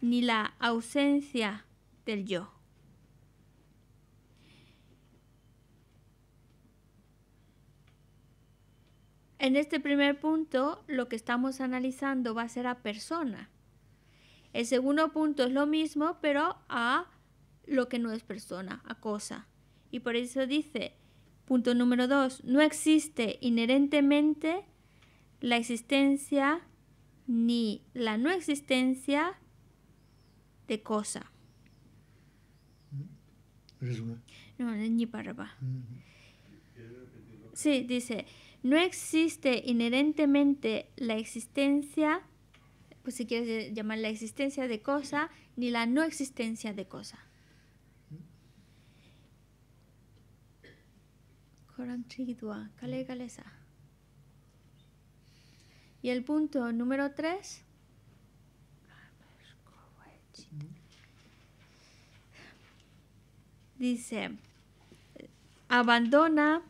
ni la ausencia del yo. En este primer punto, lo que estamos analizando va a ser a persona. El segundo punto es lo mismo, pero a lo que no es persona, a cosa. Y por eso dice, punto número dos, no existe inherentemente la existencia ni la no existencia de cosa. No, ni para mm, mm. Sí, dice, no existe inherentemente la existencia, pues si quieres llamar la existencia de cosa, ni la no existencia de cosa. Y el punto número tres Dice, abandona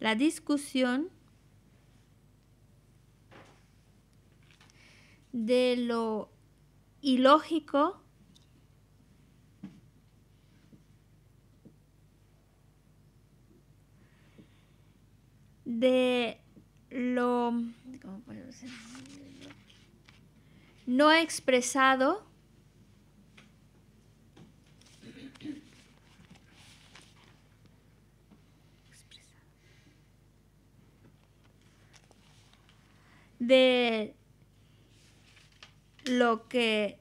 la discusión de lo ilógico de lo no expresado de lo que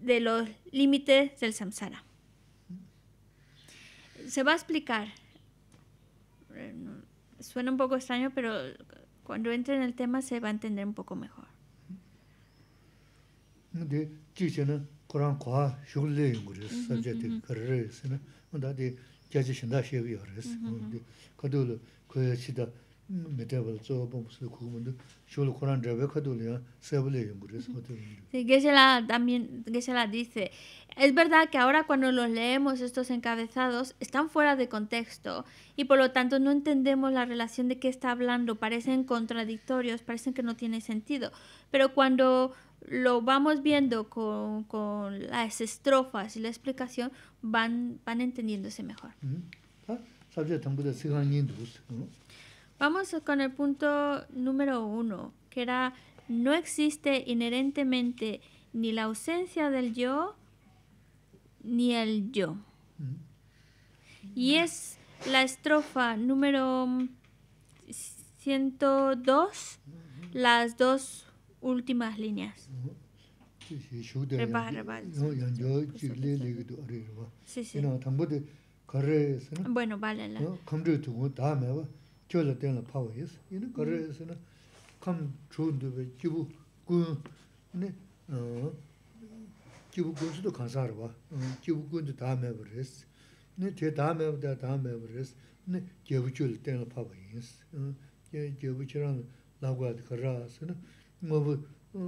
de los límites del samsara. Se va a explicar. Suena un poco extraño, pero cuando entre en el tema se va a entender un poco mejor. 근데 지체는 그런 dice, es verdad que ahora cuando los leemos estos encabezados están fuera de contexto y por lo tanto no entendemos la relación de qué está hablando, parecen contradictorios, parecen que no tiene sentido, pero cuando lo vamos viendo con, las estrofas y la explicación, van, van entendiéndose mejor. Ah, vamos con el punto número uno, que era no existe inherentemente ni la ausencia del yo ni el yo. Y es la estrofa número 102, las dos últimas líneas. Sí, sí, chuda. No, yo yo le le digo a ver. de Bueno, vale la. Come to the dame, ¿no? Yo le tengo la power, ¿no? Corre, ¿no? Come to the que bu, ¿no? Que bu gozo de cansar, ¿no? Que bu te chul la power, chiran la guarda, Eh. Ah.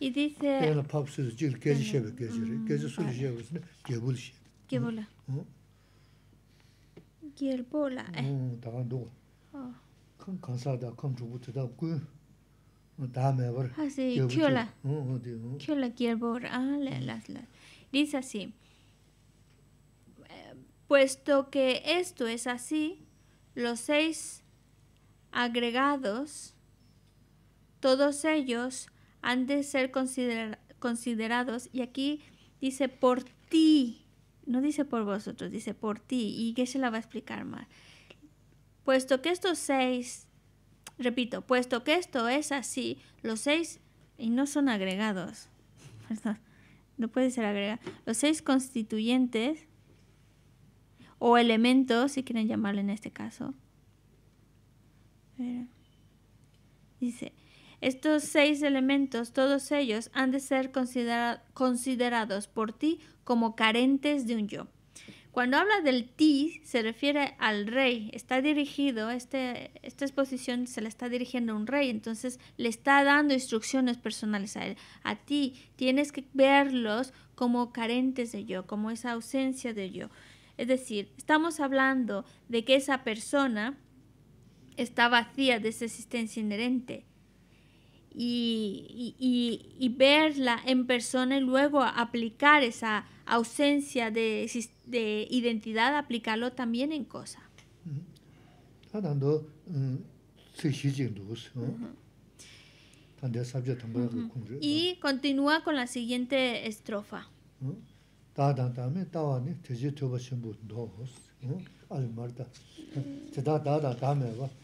Y dice... Ah, dice así. Eh, puesto que esto es así, los seis agregados, todos ellos han de ser considerados. Y aquí dice por ti, no dice por vosotros, dice por ti. Y que se la va a explicar más. Puesto que estos seis, repito, puesto que esto es así, los seis, y no son agregados, perdón, no puede ser agregado, los seis constituyentes o elementos, si quieren llamarlo en este caso, Dice, estos seis elementos, todos ellos, han de ser considerados por ti como carentes de un yo. Cuando habla del ti, se refiere al rey. Está dirigido, este, esta exposición se la está dirigiendo a un rey, entonces le está dando instrucciones personales a él. A ti tienes que verlos como carentes de yo, como esa ausencia de yo. Es decir, estamos hablando de que esa persona está vacía de esa existencia inherente. Y, y, y, verla en persona y luego aplicar esa ausencia de, de identidad, aplicarlo también en cosa. Mm-hmm. Mm, siguiente Y continúa con la siguiente estrofa.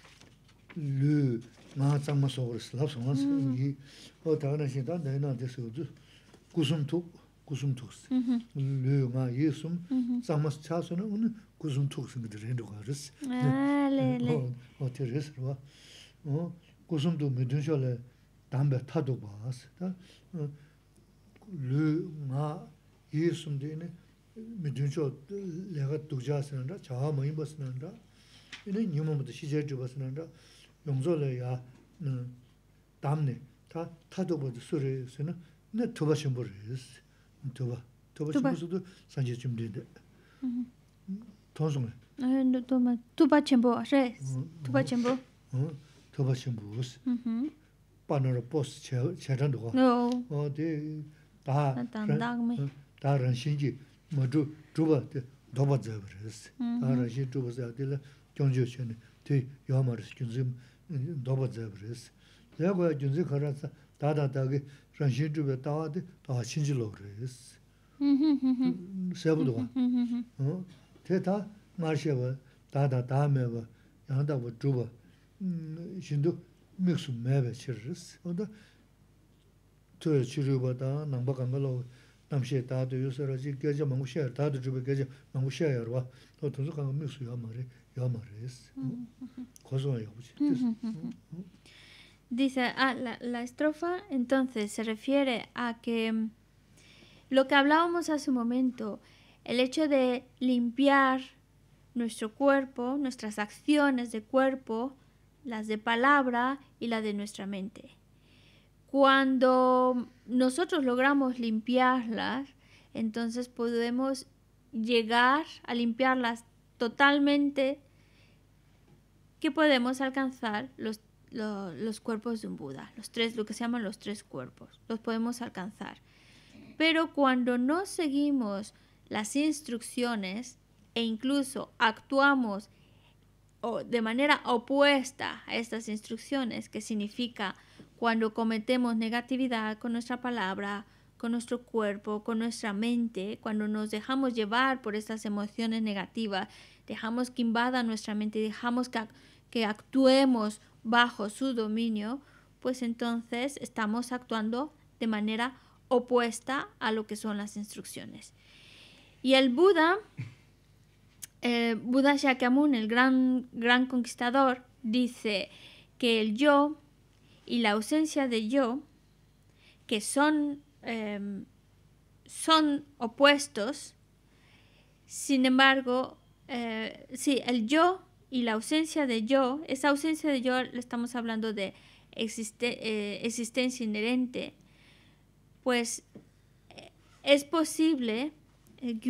lū ngā tsāngmā sōgurīs, lāp sōngā sōngī, mm-hmm. o tā ngā shīn tā ngā yinā tē sō dhū, kusum tūk, kusum tūk sī, lū ngā yī sōm, tsāngmā sō chā na, o nā kusum tūk sī ngā tē rindu kā rīs, o tē rīs rwa, o kusum tūk mī dūn shō lē dāmbē tā tūk bā sī, tā lū ngā yī sōm tē nē, mī dūn shō lē gā tūk chā sī na rā, chā na 농조르야 음 담네 타 타도버스 소르스는 네 토바심버리스 토바 토바심버스도 산제 좀 되데 음 토즈메 아니 도마 토바침보 아세 토바침보 음 토바심버스 음 바노르 포스 챤던도 어 어디 다 담당메 다른 신지 모두 두버 두버 저버스 아라지 두버 저들 경주 tī yōma rīs, gyūnzī dōba dzēb rīs. Dē guyā gyūnzī khārā tsā, dā dā dā gī rāngshīn chūbē dā wā dī, dā wā chīn chī lō rīs. Sēbu dōgā. Tē tā mā rīshē bā, dā dā dā mē bā, yā dā bā chūbā, shindu miksū mē bā chī rīs. Tō yā Este, Dice, ah, la, la, estrofa entonces se refiere a que mm, lo que hablábamos hace un momento, el hecho de limpiar nuestro cuerpo, nuestras acciones de cuerpo, las de palabra y las de nuestra mente. Cuando nosotros logramos limpiarlas, entonces podemos llegar a limpiarlas totalmente que podemos alcanzar los, cuerpos de un Buda, los tres, lo que se llaman los tres cuerpos, los podemos alcanzar. Pero cuando no seguimos las instrucciones e incluso actuamos de manera opuesta a estas instrucciones, que significa cuando cometemos negatividad con nuestra palabra con nuestro cuerpo, con nuestra mente, cuando nos dejamos llevar por estas emociones negativas, dejamos que invada nuestra mente, dejamos que, actuemos bajo su dominio, pues entonces estamos actuando de manera opuesta a lo que son las instrucciones. Y el Buda, eh, Buda Shakyamuni, el gran, gran conquistador, dice que el yo y la ausencia de yo, que son Em, son opuestos, sin embargo, eh, si el yo y la ausencia de yo, esa ausencia de yo le estamos hablando de eh, existencia inherente, pues eh, es posible que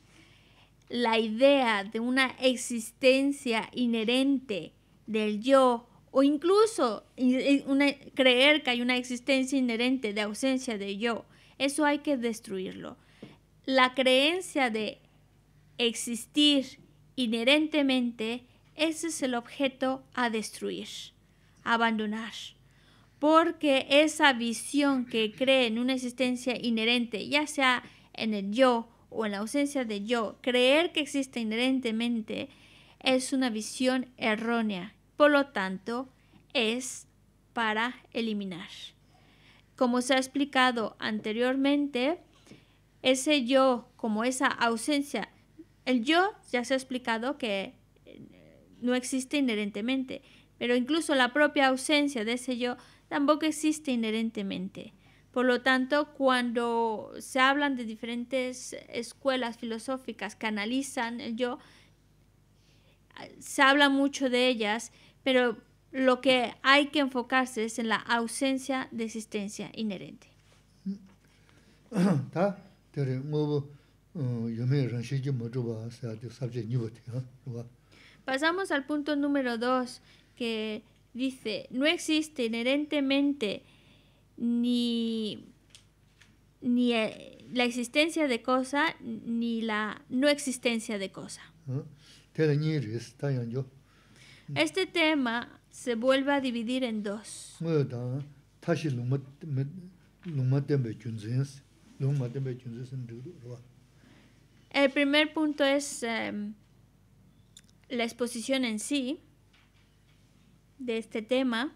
la idea de una existencia inherente del yo o incluso creer que hay una existencia inherente de ausencia de yo, eso hay que destruirlo. La creencia de existir inherentemente, ese es el objeto a destruir, abandonar, porque esa visión que cree en una existencia inherente, ya sea en el yo o en la ausencia de yo, creer que existe inherentemente es una visión errónea. Por lo tanto, es para eliminar. Como se ha explicado anteriormente, ese yo, como esa ausencia, el yo ya se ha explicado que eh, no existe inherentemente, pero incluso la propia ausencia de ese yo tampoco existe inherentemente. Por lo tanto, cuando se hablan de diferentes escuelas filosóficas que analizan el yo, se habla mucho de ellas, pero lo que hay que enfocarse es en la ausencia de existencia inherente. Pasamos al punto número dos, que dice, no existe inherentemente ni, eh, la existencia de cosa, ni la no existencia de cosa. ¿Mm? ¿Mm? Este tema se vuelve a dividir en dos. El primer punto es em, la exposición en sí de este tema.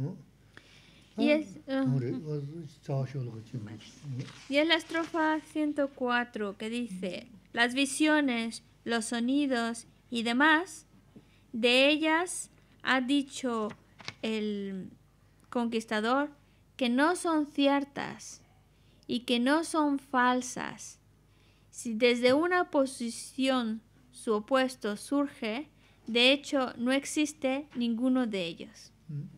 Ah. Y es, la estrofa 104 que dice, las visiones, los sonidos y demás, de ellas ha dicho el conquistador que no son ciertas y que no son falsas. Si desde una posición su opuesto surge, de hecho no existe ninguno de ellos. Mm.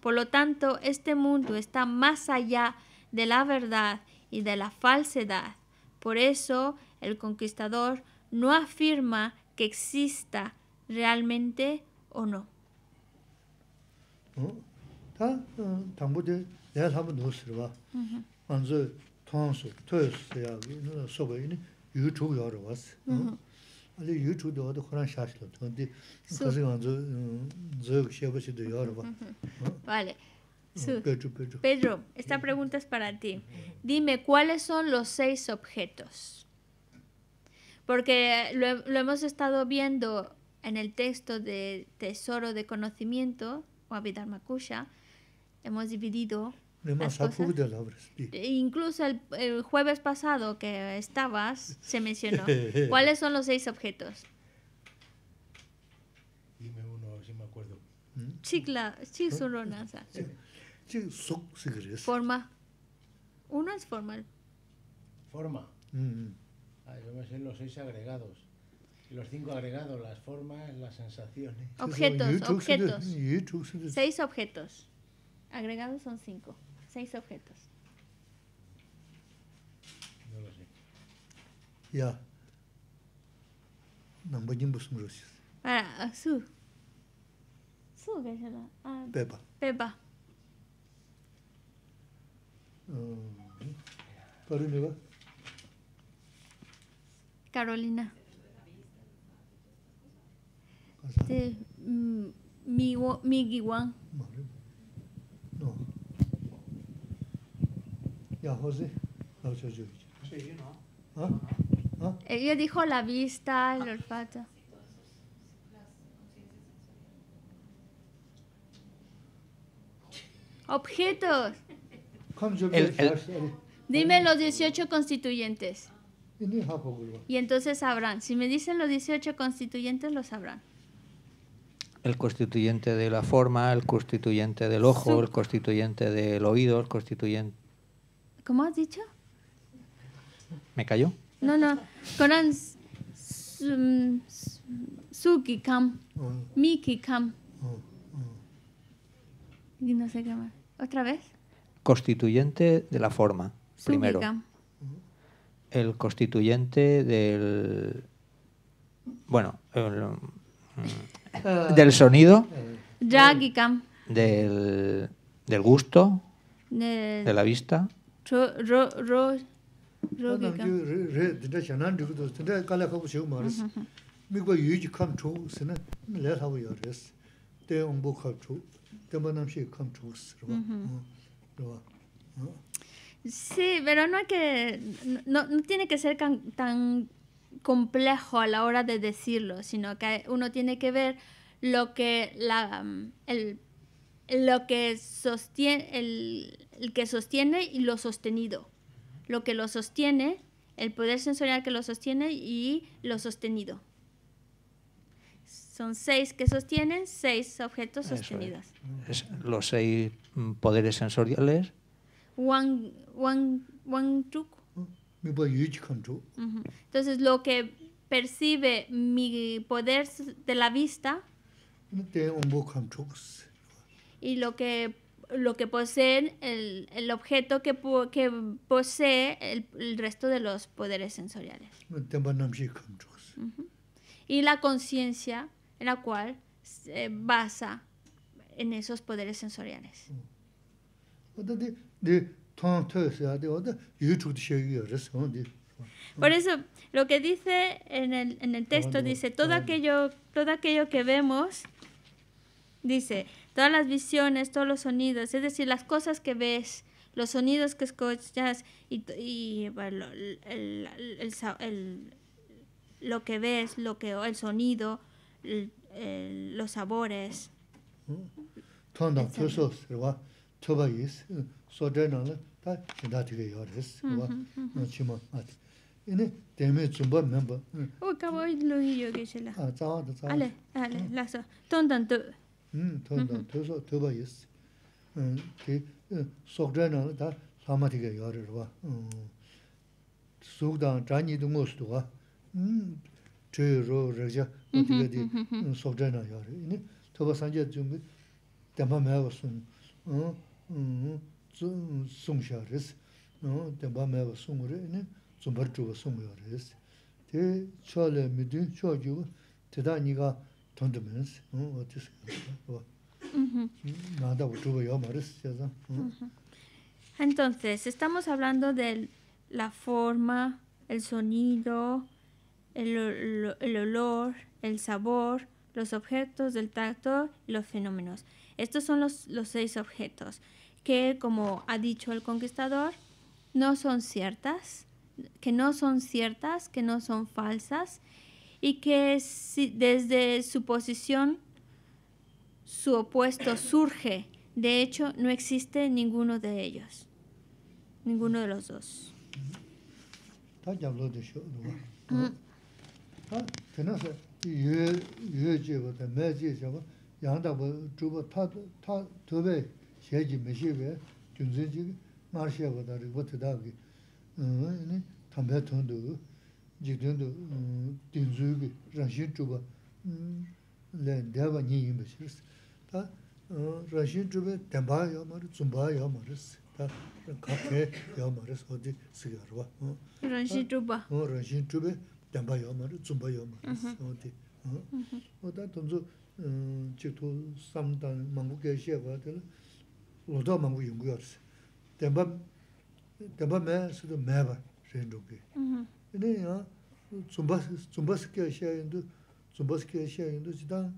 Por lo tanto, este mundo está más allá de la verdad y de la falsedad. Por eso, el conquistador no afirma que exista realmente o no. Vale. Pedro, esta pregunta es para ti. Dime, ¿cuáles son los seis objetos? Porque lo, hemos estado viendo en el texto de Tesoro de Conocimiento, o Abhidharma hemos dividido e incluso el, jueves pasado que estabas, se mencionó. ¿Cuáles son los seis objetos? Dime uno, si me acuerdo. Mm. ¿Mm? Chicla, Sí. Forma. Uno es formal. Forma. Mm-hmm. Ah, yo me sé los seis agregados. Los cinco agregados, las formas, las sensaciones. Objetos, objetos. Seis objetos. Agregados son cinco seis objetos. No Ya. Ah, ah, su. Su, ¿qué es? Ah, Pepa. Uh, Carolina. Mm, mi mi Ya, ¿no? ¿Ah? ¿Ah? Ella dijo la vista, el olfato. Objetos. Dime los 18 constituyentes. Y entonces sabrán. Si me dicen los 18 constituyentes, lo sabrán. El constituyente de la forma, el constituyente del ojo, el constituyente del oído, el constituyente ¿Cómo has dicho? ¿Me cayó? No, no. Conan, Suki Kam. Miki Kam. Y no sé qué más. ¿Otra vez? Constituyente de la forma, primero. El constituyente del. Bueno, mm, del sonido. Del, del gusto. De la vista. Sí, pero no hay que, no, tiene que ser tan complejo a la hora de decirlo, sino que uno tiene que ver lo que la, el lo que sostiene, el, que sostiene y lo sostenido. Lo que lo sostiene, el poder sensorial que lo sostiene y lo sostenido. Son seis que sostienen, seis objetos sostenidos. los seis mm, poderes sensoriales. One, one, one entonces, lo que percibe mi poder de la vista y lo que lo que poseen el, el objeto que, que posee el, resto de los poderes sensoriales. Y la conciencia en la cual se basa en esos poderes sensoriales. Por eso, lo que dice en el, en el texto, dice, todo aquello, todo aquello que vemos, dice, todas las visiones, todos los sonidos, es decir, las cosas que ves, los sonidos que escuchas y, y el, el, el, lo que ves, lo que, el sonido, los sabores. ṭaṋ ṭaṋ tūbā yīs. Tūba yīs. Tī ṣokchay nār dhār sāma tiga 와 gā. Tī ṣokchay nār dhār sāma tiga yārir, gā. Sūgdhāṋ chānīdhūŋ uṣtū gā. Tūba sāng chāyat zūnggīt tēmbā määvā sūng, tsūng shār yīs. Tūba sāng chāyat zūnggīt tēmbā määvā sūng, tsūng shār sūng entonces estamos hablando de la forma el sonido el, olor el sabor los objetos del tacto y los fenómenos estos son los, los seis objetos que como ha dicho el conquistador no son ciertas que no son ciertas que no son falsas y que si desde su posición su opuesto surge. De hecho, no existe ninguno de ellos, ninguno de los dos. Jikdendu dindzu mm, yubi ranxin chuba mm, len dawa nyi yinba xirisi. Ta mm, ranxin chuba tenpa yao mara, tsumba yao mara xirisi. Ta kape yao mara xirisi, odi sikarwa. Ranxin chuba. Ranxin chuba tenpa yao mara, tsumba yao mara xirisi, mm-hmm. odi. Oda tundzu jikdhu samdhani manguka xirisi yao Yine ya zumbas kya xia yindu, zumbas kya xia yindu zi dan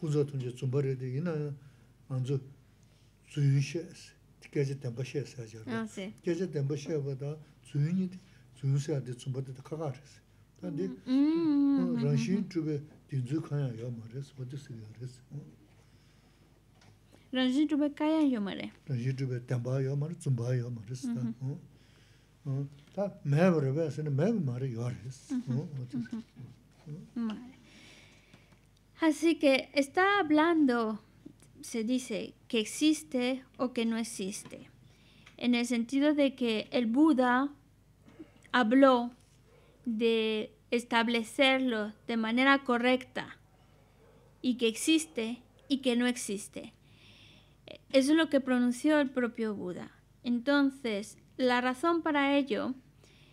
kunza tunze zumbar yade, yina ya anzu zuyun xia yasi, gaya dhanba xia yasi aja rwa. Ah, gaya dhanba xia bada zuyun yade, zuyun xia yade zumbar yade kaka rasi. Tandi mm, mm, mm, ranxin chube dindzu kaya yaw ma rasi, wadi kaya Así que está hablando, se dice, que existe o que no existe, en el sentido de que el Buda habló de establecerlo de manera correcta y que existe y que no existe. Eso es lo que pronunció el propio Buda. Entonces, la razón para ello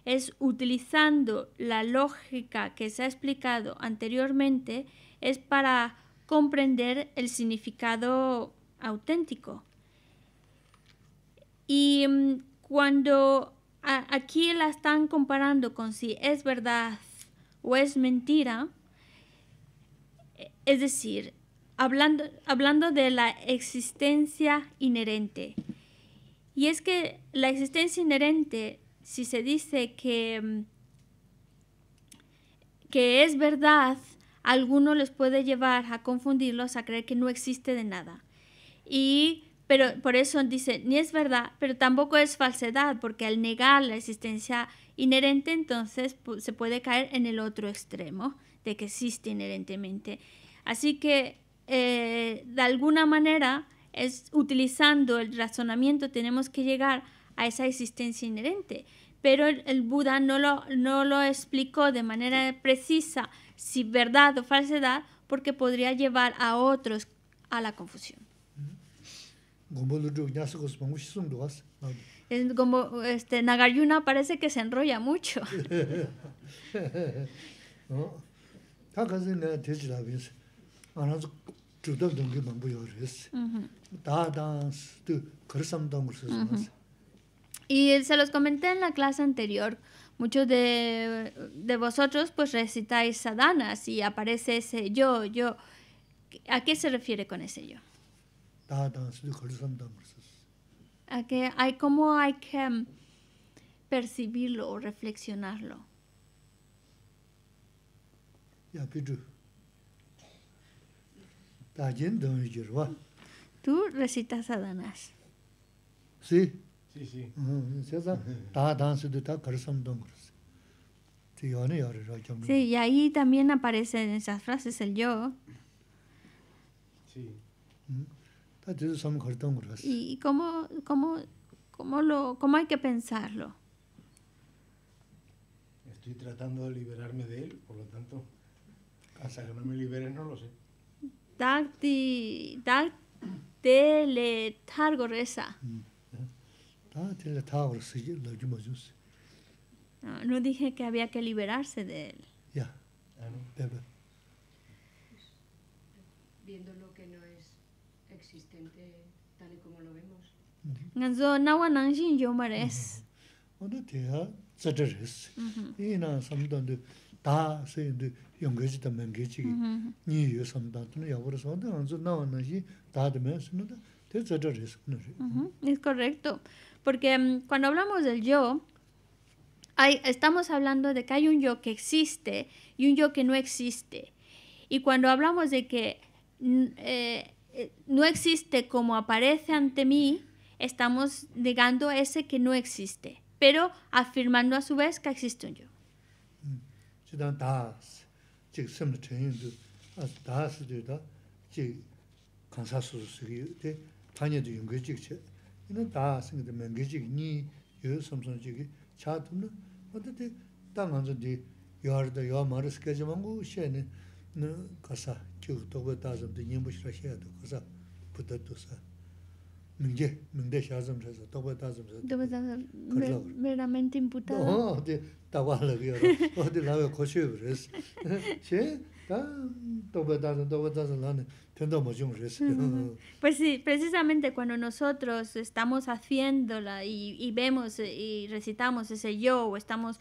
es utilizando la lógica que se ha explicado anteriormente, es para comprender el significado auténtico. Y mm, cuando aquí la están comparando con si es verdad o es mentira, es decir, hablando, hablando de la existencia inherente. Y es que la existencia inherente, si se dice que, mm, que es verdad, alguno les puede llevar a confundirlos, a creer que no existe de nada. Y pero por eso dice, ni es verdad, pero tampoco es falsedad, porque al negar la existencia inherente, entonces se puede caer en el otro extremo de que existe inherentemente. Así que, eh, de alguna manera, es, utilizando el razonamiento tenemos que llegar a esa existencia inherente. Pero el, Buda no lo, no lo explicó de manera precisa si verdad o falsedad, porque podría llevar a otros a la confusión. como este, Nagarjuna parece que se enrolla mucho. Y se los comenté en la clase anterior, muchos de, de vosotros pues recitáis sadanas y aparece ese yo, yo. ¿A qué se refiere con ese yo? A qué? hay, ¿Cómo hay que um, percibirlo o reflexionarlo? Ya, yeah, Tú recitas Danás. Sí. Sí, sí. Sí, y ahí también aparecen esas frases el yo. Sí. ¿Y cómo, cómo, cómo, lo, cómo hay que pensarlo? Estoy tratando de liberarme de él, por lo tanto, hasta que no me libere no lo sé. 닭디 닭텔레 타르고 레사 닭텔레 타르고 쓰지 러지 뭐지 no dije que había que liberarse de él ya ah, viendo lo que no es existente tal y como lo vemos nganzo nawa nangjin mares. onda te ha zadares ina samdan de da se de es correcto porque mm, cuando hablamos del yo hay, estamos hablando de que hay un yo que existe y un yo que no existe y cuando hablamos de que mm, eh, no existe como aparece ante mí estamos negando ese que no existe pero afirmando a su vez que existe un yo chik semla chayin du dhaas du da chik kansa suzu sugi yu de tanya du yungu chik che ina dhaas nga da mengi chik nyi yu samsung chik chaatum mingye, mingde shazam chaza, tokwa tazam chaza. Tokwa tazam, meramente imputado. Oh, de tawa lagiyo, oh di lawe koshiyo bres. Che, ta tokwa tazam, tokwa tazam lani, tendo mochung bres. Pues sí, precisamente cuando nosotros estamos haciéndola y, y vemos y recitamos ese yo, o estamos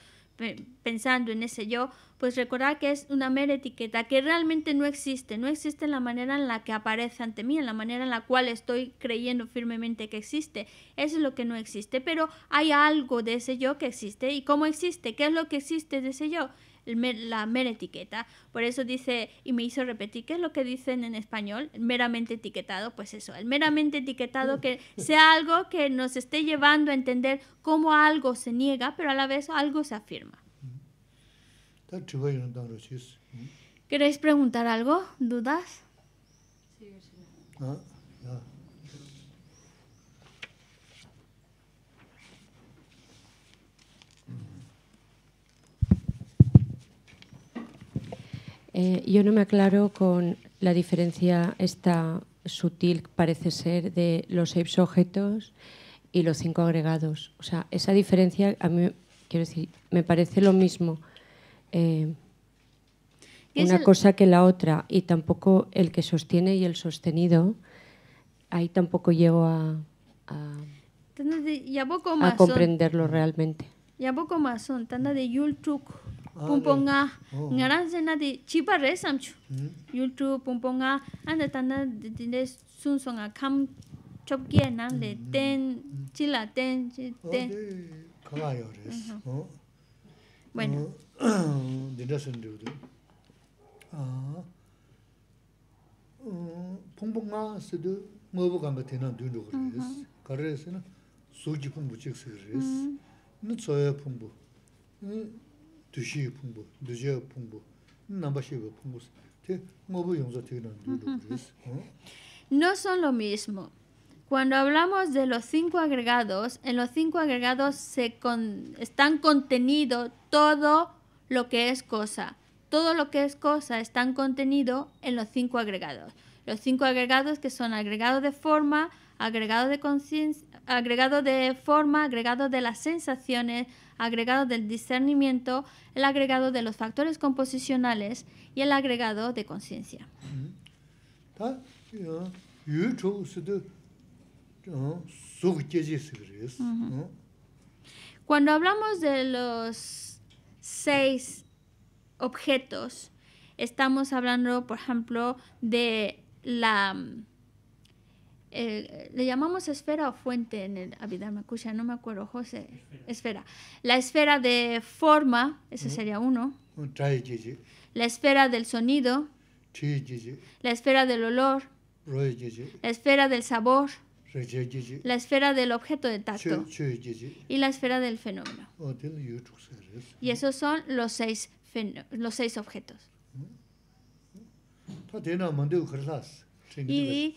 pensando en ese yo, pues recordar que es una mera etiqueta que realmente no existe, no existe en la manera en la que aparece ante mí, en la manera en la cual estoy creyendo firmemente que existe, eso es lo que no existe, pero hay algo de ese yo que existe y cómo existe, qué es lo que existe de ese yo, la mera etiqueta. Por eso dice, y me hizo repetir, ¿qué es lo que dicen en español? Meramente etiquetado, pues eso, el meramente etiquetado mm. que sea algo que nos esté llevando a entender cómo algo se niega, pero a la vez algo se afirma. Mm. Mm. ¿Queréis preguntar algo? ¿Dudas? Eh, yo no me aclaro con la diferencia esta sutil, parece ser, de los seis objetos y los cinco agregados. O sea, esa diferencia, a mí, quiero decir, me parece lo mismo. Eh, una cosa que la otra y tampoco el que sostiene y el sostenido, ahí tampoco llego a, a, comprenderlo realmente. Y a poco más son, tanda de yultuk. pumponga ngara jena di chipa re samchu youtube pumponga anda tanda de sun son a kam chop ki na le ten chila ten ten khala yo re ho bueno de da sun de a pumponga se de mo kan ga de na de re es ka re na su ji pum se re es No son lo mismo. Cuando hablamos de los cinco agregados, en los cinco agregados se están contenido todo lo que es cosa. Todo lo que es cosa están contenido en los cinco agregados. Los cinco agregados que son agregados de forma, agregado de conciencia, agregado de forma, agregado de las sensaciones, agregado del discernimiento, el agregado de los factores composicionales y el agregado de conciencia. Mm-hmm. Cuando hablamos de los seis objetos, estamos hablando, por ejemplo, de la mm, eh, le llamamos esfera o fuente en el Abhidharma Kusha, no me acuerdo, José, esfera. La esfera de forma, ese sería uno. La esfera del sonido. La esfera del olor. La esfera del sabor. La esfera del objeto de tacto. Y la esfera del fenómeno. Oh, y esos son los seis, los seis objetos. Mm. Mm. Y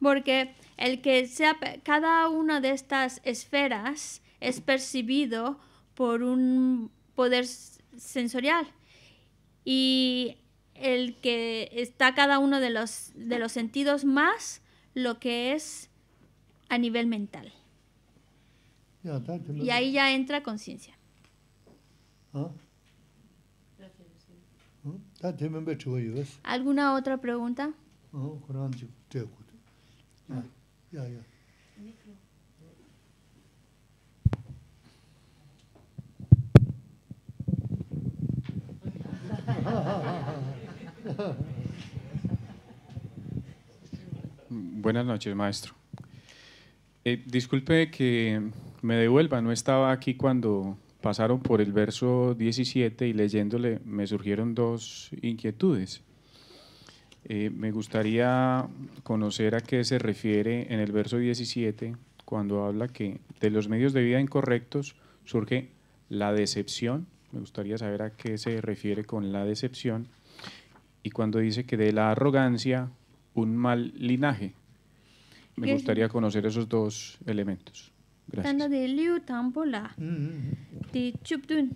Porque el que sea, cada una de estas esferas es percibido por un poder sensorial y el que está cada uno de los, de los sentidos más lo que es a nivel mental. y ahí ya entra conciencia. ¿Ah? ¿Alguna otra pregunta? Oh, Buenas noches, maestro. Eh, disculpe que me devuelva, no estaba aquí cuando pasaron por el verso 17 y leyéndole me surgieron dos inquietudes. Eh, me gustaría conocer a qué se refiere en el verso 17 cuando habla que de los medios de vida incorrectos surge la decepción. Me gustaría saber a qué se refiere con la decepción. Y cuando dice que de la arrogancia un mal linaje. Me gustaría conocer esos dos elementos. Tanda de liu tampo la, mm, mm, mm. di chubdun,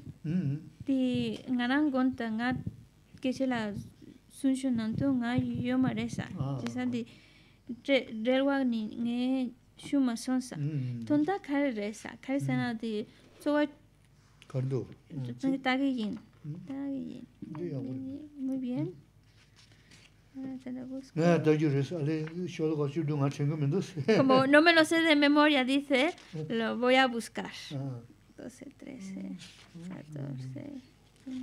di nga rang gonta nga keche la sunshu nga yoma resa. Ah. Chisa di relwa ni nge shuma sonsa. Tonda kare resa, kare sana di tsuwa... Kardo. Tagi yin. Tagi yin. Muy bien. Ah, Como no me lo sé de memoria, dice, lo voy a buscar. 12, 13, 14, 15,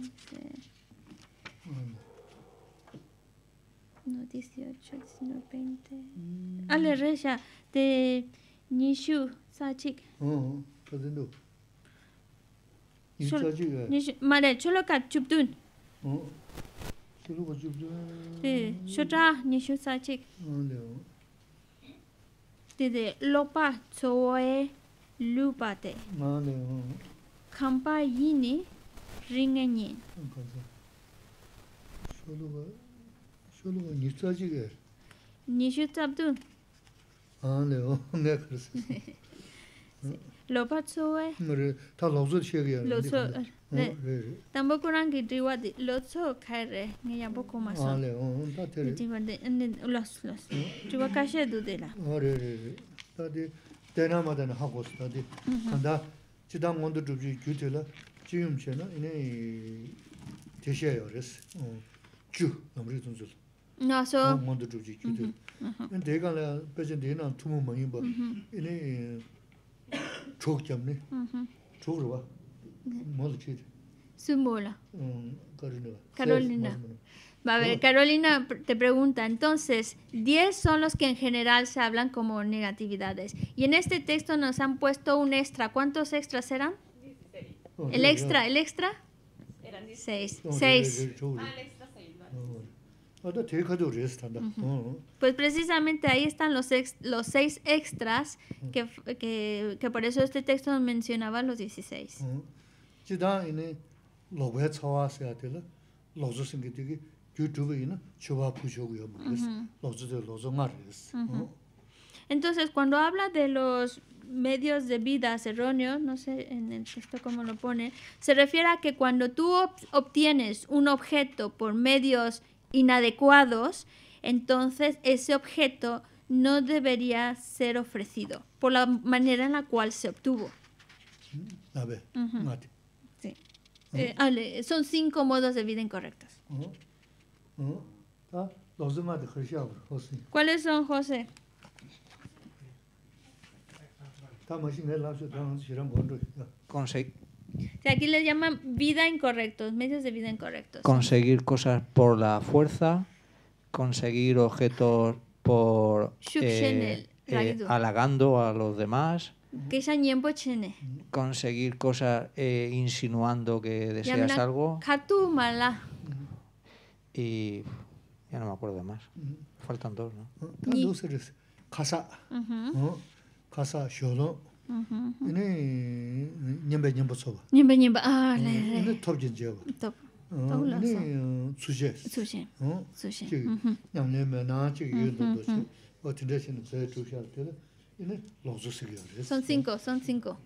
no, 18, 19, 20. Ale Resha de Nishu Sachik. Ah, Nishu eh. Male, Vale, Choloka Chupdun. Ah. しるば。うん。しょた、にょさちく。もんりょ。でで、ロパちょえルパて。もんりょ。かんぱい lopa tsuwe mre ta lozu chege ya lozu ne er, tambo kurang di lozu khai re ya bo ko ma sa ta te diwa de ne los los diwa ka she du de ta mm-hmm. mm-hmm. mm-hmm. de de na ma de na kanda che na ba Mm-hmm. Mm, Carolina. Carolina. Carolina te pregunta, entonces, 10 son los que en general se hablan como negatividades. Y en este texto nos han puesto un extra. ¿Cuántos extras eran? Oh, el extra, el extra. Eran 6. Ah, ah, pues precisamente ahí están los, seis extras que, por eso este texto mencionaba los 16. Entonces, cuando habla de los medios de vida erróneos, no sé en el texto cómo lo pone, se refiere a que cuando tú obtienes un objeto por medios inadecuados, entonces ese objeto no debería ser ofrecido por la manera en la cual se obtuvo. A ver, ah. eh, son cinco modos de vida incorrectos. Ah. Ah. ¿Cuáles son, José? aquí les llaman vida incorrectos, medios de vida incorrectos. Conseguir cosas por la fuerza, conseguir objetos por eh, eh halagando a los demás. Conseguir cosas eh, insinuando que deseas algo. Y ya no me acuerdo más. Faltan dos, ¿no? Casa. Casa, son cinco son cinco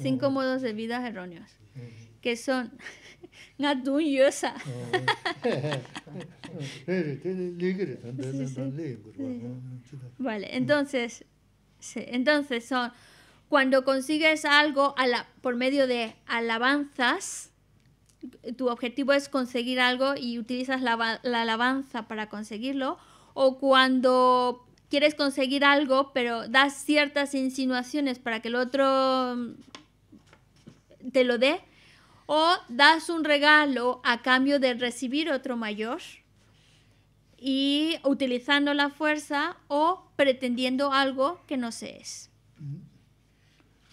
cinco modos de vida erróneos que son vale entonces entonces son cuando consigues algo por medio de alabanzas, tu objetivo es conseguir algo y utilizas la, la alabanza para conseguirlo, o cuando quieres conseguir algo, pero das ciertas insinuaciones para que el otro te lo dé, o das un regalo a cambio de recibir otro mayor y utilizando la fuerza o pretendiendo algo que no se es.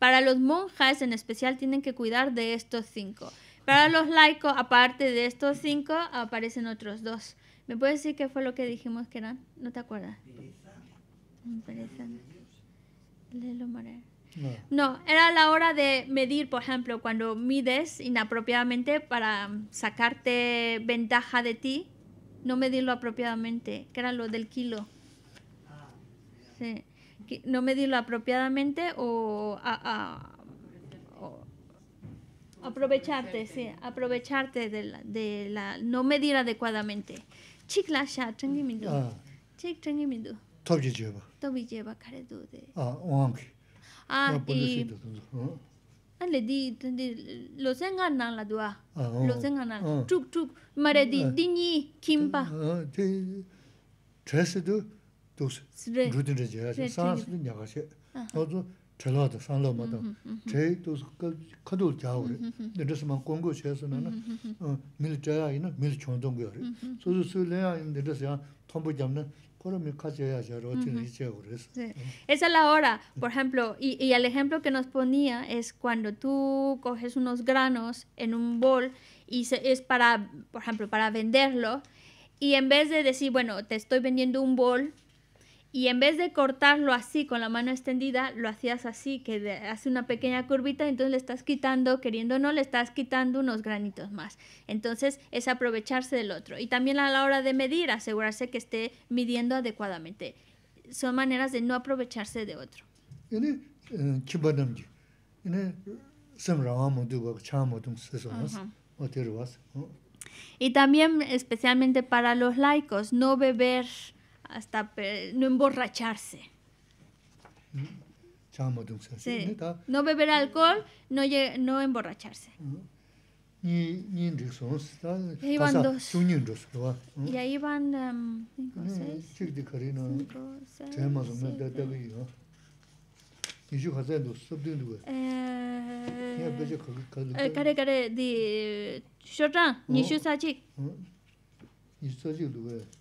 Para los monjas en especial tienen que cuidar de estos cinco. Para los laicos, aparte de estos cinco, aparecen otros dos. ¿Me puedes decir qué fue lo que dijimos que eran? ¿No te acuerdas? No. no, era la hora de medir, por ejemplo, cuando mides inapropiadamente para sacarte ventaja de ti, no medirlo apropiadamente, que era lo del kilo. Ah, sí no medirlo apropiadamente o, aprovecharte, sí, aprovecharte de la, de la, no medir adecuadamente. Chikla sha mindu. Ah. Chik Tobi jeba. Tobi jeba de. Ah, Ah, y... Ale ah, di la dua. Lo kimpa. Ah, esa es la hora por ejemplo y el ejemplo que nos ponía es cuando tú coges unos granos en un bol y es para por ejemplo para venderlo y en vez de decir bueno te estoy vendiendo un bol y en vez de cortarlo así con la mano extendida, lo hacías así, que hace una pequeña curvita, entonces le estás quitando, queriendo o no, le estás quitando unos granitos más. Entonces es aprovecharse del otro. Y también a la hora de medir, asegurarse que esté midiendo adecuadamente. Son maneras de no aprovecharse de otro. E, y también, especialmente para los laicos, no beber hasta no emborracharse. No beber alcohol, no, no emborracharse. Y ahí van dos. Y ahí van cinco, seis, cinco, seis, siete. Eh, kare kare di nishu Nishu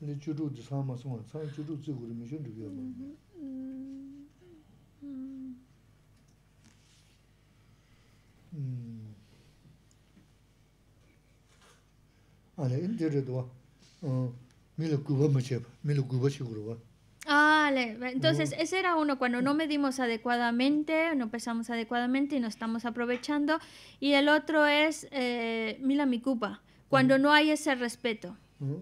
Hmm. entonces ese era uno, cuando no medimos adecuadamente, no pesamos adecuadamente y no estamos aprovechando. Y el otro es eh, mi culpa, cuando mm. no hay ese respeto. Mm.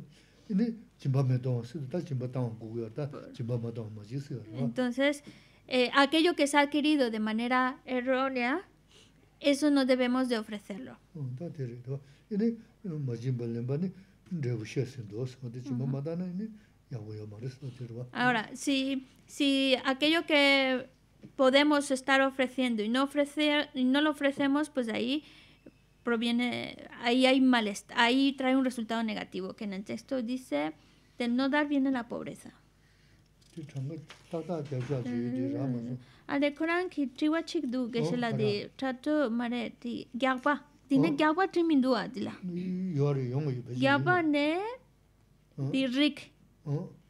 Entonces, eh, aquello que se ha adquirido de manera errónea, eso no debemos de ofrecerlo. Ahora, si, si aquello que podemos estar ofreciendo y no, ofrecer, y no lo ofrecemos, pues ahí proviene, ahí hay malestar, ahí trae un resultado negativo, que en el texto dice de no dar bien la pobreza. Ale Koran pues, ah, que triwa chik du se oh, la de tato mare di gyagba tiene gyagba oh. trimin duwa dila mm, gyagba ne oh. di rik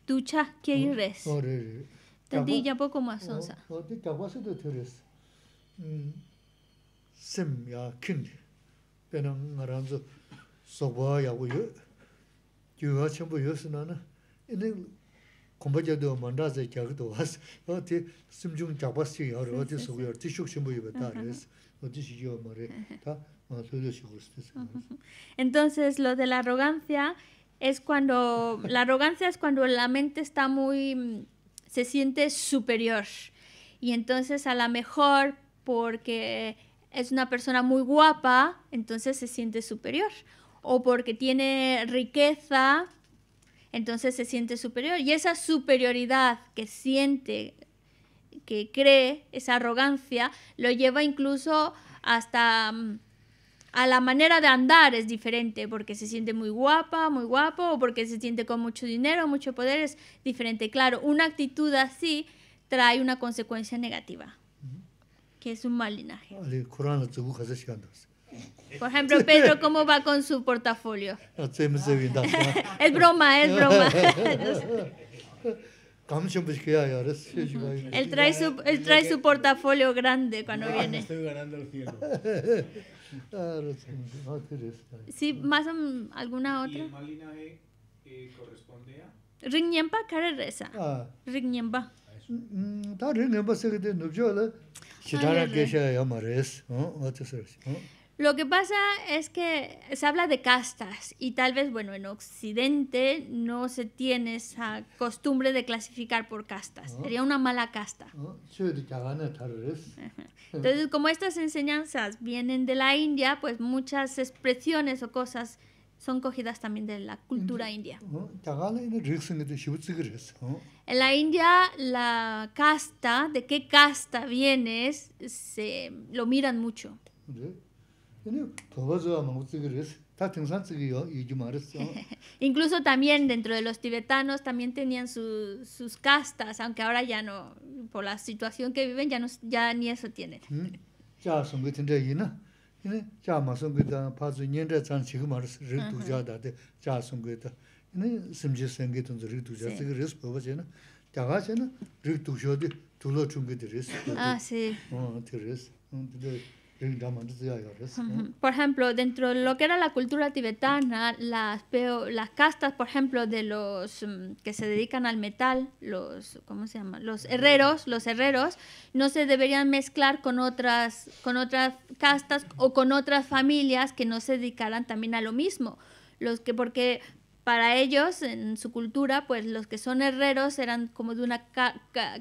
ducha kei res Tendí ya poco más onza. di se do teres mm, sem ya kindi pēnā ngā rāndzō sōkwa yāgu yō, gyōyā chēmbu yō sī nā na, inī kumbha jādō māndā zā gyāgu tō wās, wā tī simchūng gyāgbā sī yā rō, wā tī sōkwa yō, tī shūk chēmbu yō bē tā rē sī, wā tī shī yō mā rē, tā mā tō yō shī gu sī sī. Entonces, lo de la arrogancia es cuando, la arrogancia es cuando la mente está muy, se siente superior, y entonces a lo mejor porque es una persona muy guapa, entonces se siente superior. O porque tiene riqueza, entonces se siente superior. Y esa superioridad que siente, que cree, esa arrogancia, lo lleva incluso hasta mm, a la manera de andar es diferente, porque se siente muy guapa, muy guapo, o porque se siente con mucho dinero, mucho poder, es diferente. Claro, una actitud así trae una consecuencia negativa es un mal linaje. Por ejemplo, Pedro, ¿cómo va con su portafolio? es broma, es broma. él, trae su, él trae su portafolio grande cuando ah, viene. Estoy Sí, más alguna otra. el mal linaje eh, corresponde a? Kareresa. Lo que pasa es que se habla de castas y tal vez, bueno, en Occidente no se tiene esa costumbre de clasificar por castas. Sería una mala casta. Entonces, como estas enseñanzas vienen de la India, pues muchas expresiones o cosas son cogidas también de la cultura india. Este, en la India, la casta, de qué casta vienes, se, lo miran mucho. Incluso también dentro de los tibetanos también tenían sus castas, aunque ahora ya no, por la situación que viven, ya, no, ya ni eso tienen. ¿Mm? 이네 자 마송기다 파즈 년제 잔 지금 말스 르 두자다데 자 송기다 이네 심지 생기던 저르 두자 리스 준비들 리스 Por ejemplo, dentro de lo que era la cultura tibetana, las, las castas, por ejemplo, de los mm, que se dedican al metal, los, ¿cómo se llama? Los herreros, los herreros, no se deberían mezclar con otras, con otras castas o con otras familias que no se dedicaran también a lo mismo. Los que, porque para ellos, en su cultura, pues los que son herreros eran como de una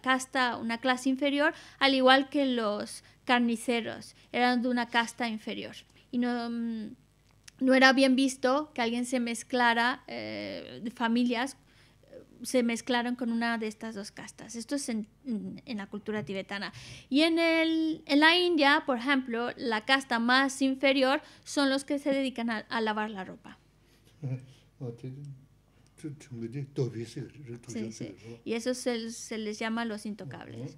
casta, una clase inferior, al igual que los carniceros, eran de una casta inferior. Y no, no era bien visto que alguien se mezclara, familias se mezclaron con una de estas dos castas. Esto es en, en la cultura tibetana. Y en, la India, por ejemplo, la casta más inferior son los que se dedican a, lavar la ropa. Y eso se les llama los intocables.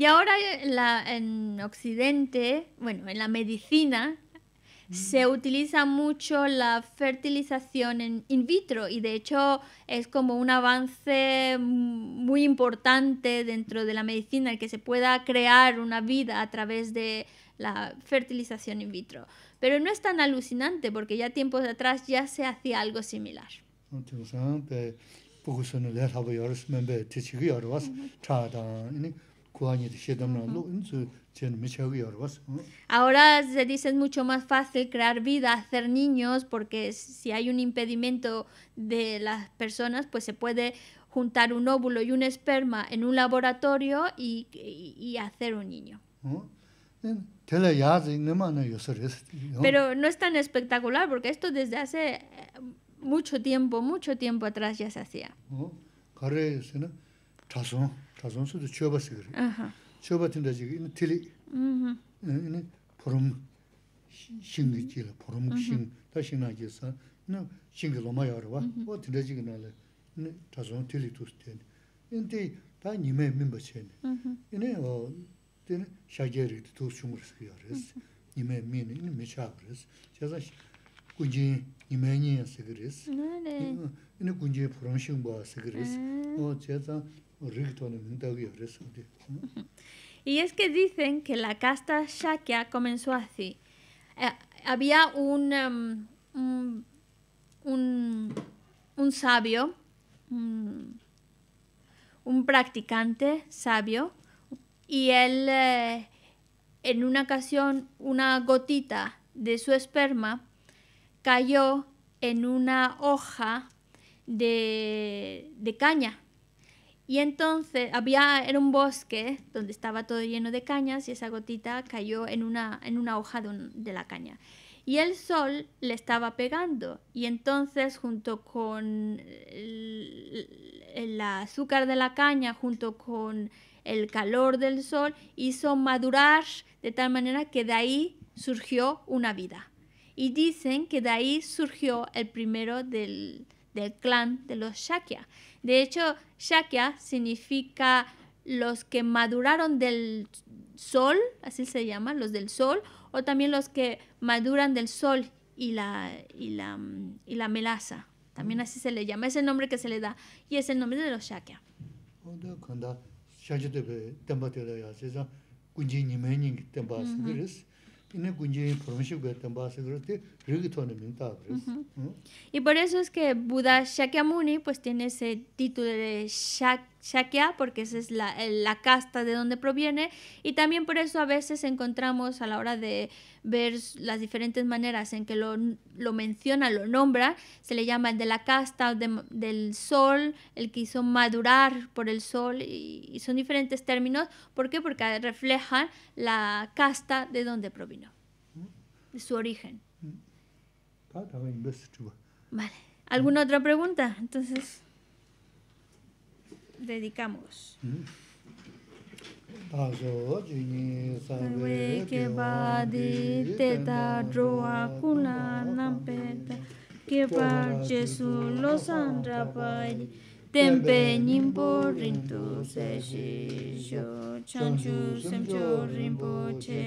Y ahora en, Occidente, bueno, en la medicina, se mm. utiliza mucho la fertilización in vitro y de hecho es como un avance muy importante dentro de la medicina, el que se pueda crear una vida a través de la fertilización in vitro. Pero no es tan alucinante porque ya tiempos atrás ya se hacía algo similar. Ahora se dice es mucho más fácil crear vida, hacer niños, porque si hay un impedimento de las personas, pues se puede juntar un óvulo y un esperma en un laboratorio y, y, y hacer un niño. Eh, este Pero no es tan espectacular, porque esto desde hace eh, mucho tiempo, mucho tiempo atrás ya se hacía. 차송 차송스도 쳐버스 그래. 아하. 쳐버튼데 지금 이 틀이. 음. 이네 포럼 신기티라 포럼 신 다시 나게서 나 신기로 마여와. 뭐 틀어 지금 나래. 이네 차송 틀이 두스테. 근데 다 니메 멤버체. 음. 이네 어 되네 샤게르 두스무르스 그래. 니메 미니 니 제가 군지 니메니 에스 그래. 네. 이네 군지 포럼 신 보아스 그래. 어 제가 Y es que dicen que la casta Shakya comenzó así. Eh, había em, un, un, sabio, un, practicante sabio, y él eh, en una ocasión una gotita de su esperma cayó en una hoja de caña y entonces había, era un bosque donde estaba todo lleno de cañas y esa gotita cayó en una, en una hoja de, la caña. Y el sol le estaba pegando y entonces junto con el azúcar de la caña, junto con el calor del sol, hizo madurar de tal manera que de ahí surgió una vida. Y dicen que de ahí surgió el primero del, del clan de los Shakya. De hecho, Shakya significa los que maduraron del sol, así se llama, los del sol, o también los que maduran del sol y la, y la, y la melaza. También mm. así se le llama, es el nombre que se le da y es el nombre de los Shakya. ¿Mm? Y por eso es que Buda Shakyamuni pues tiene ese título de Shak Shakya, porque esa es la, la, casta de donde proviene, y también por eso a veces encontramos a la hora de ver las diferentes maneras en que lo, lo menciona, lo nombra, se le llama el de la casta, del sol, el que hizo madurar por el sol, y, son diferentes términos, ¿por qué? Porque reflejan la casta de donde provino, ¿Mm? de su origen. Vale. ¿Alguna otra pregunta? Entonces, dedicamos. Mm. que jini sabe ke te da roa kuna nampeta ke par Jesu lo sandra pari tempe por rintu se shi sho chanchu semcho che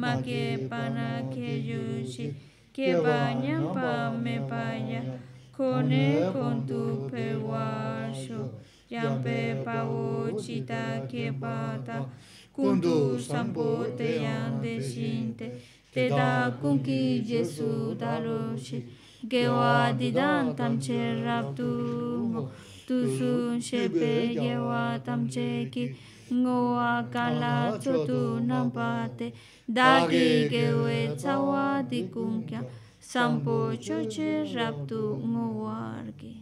ma que pana yo yushi que baña pa me paya con e con tu pewacho ya pe pa que pata con tu sambote ya de sinte te da con qui jesu da que va di dan tam che rap tu tu su che pe ya tam che ki ngoa kala chotu namba te dagi gewe sampo choche ngoa argi.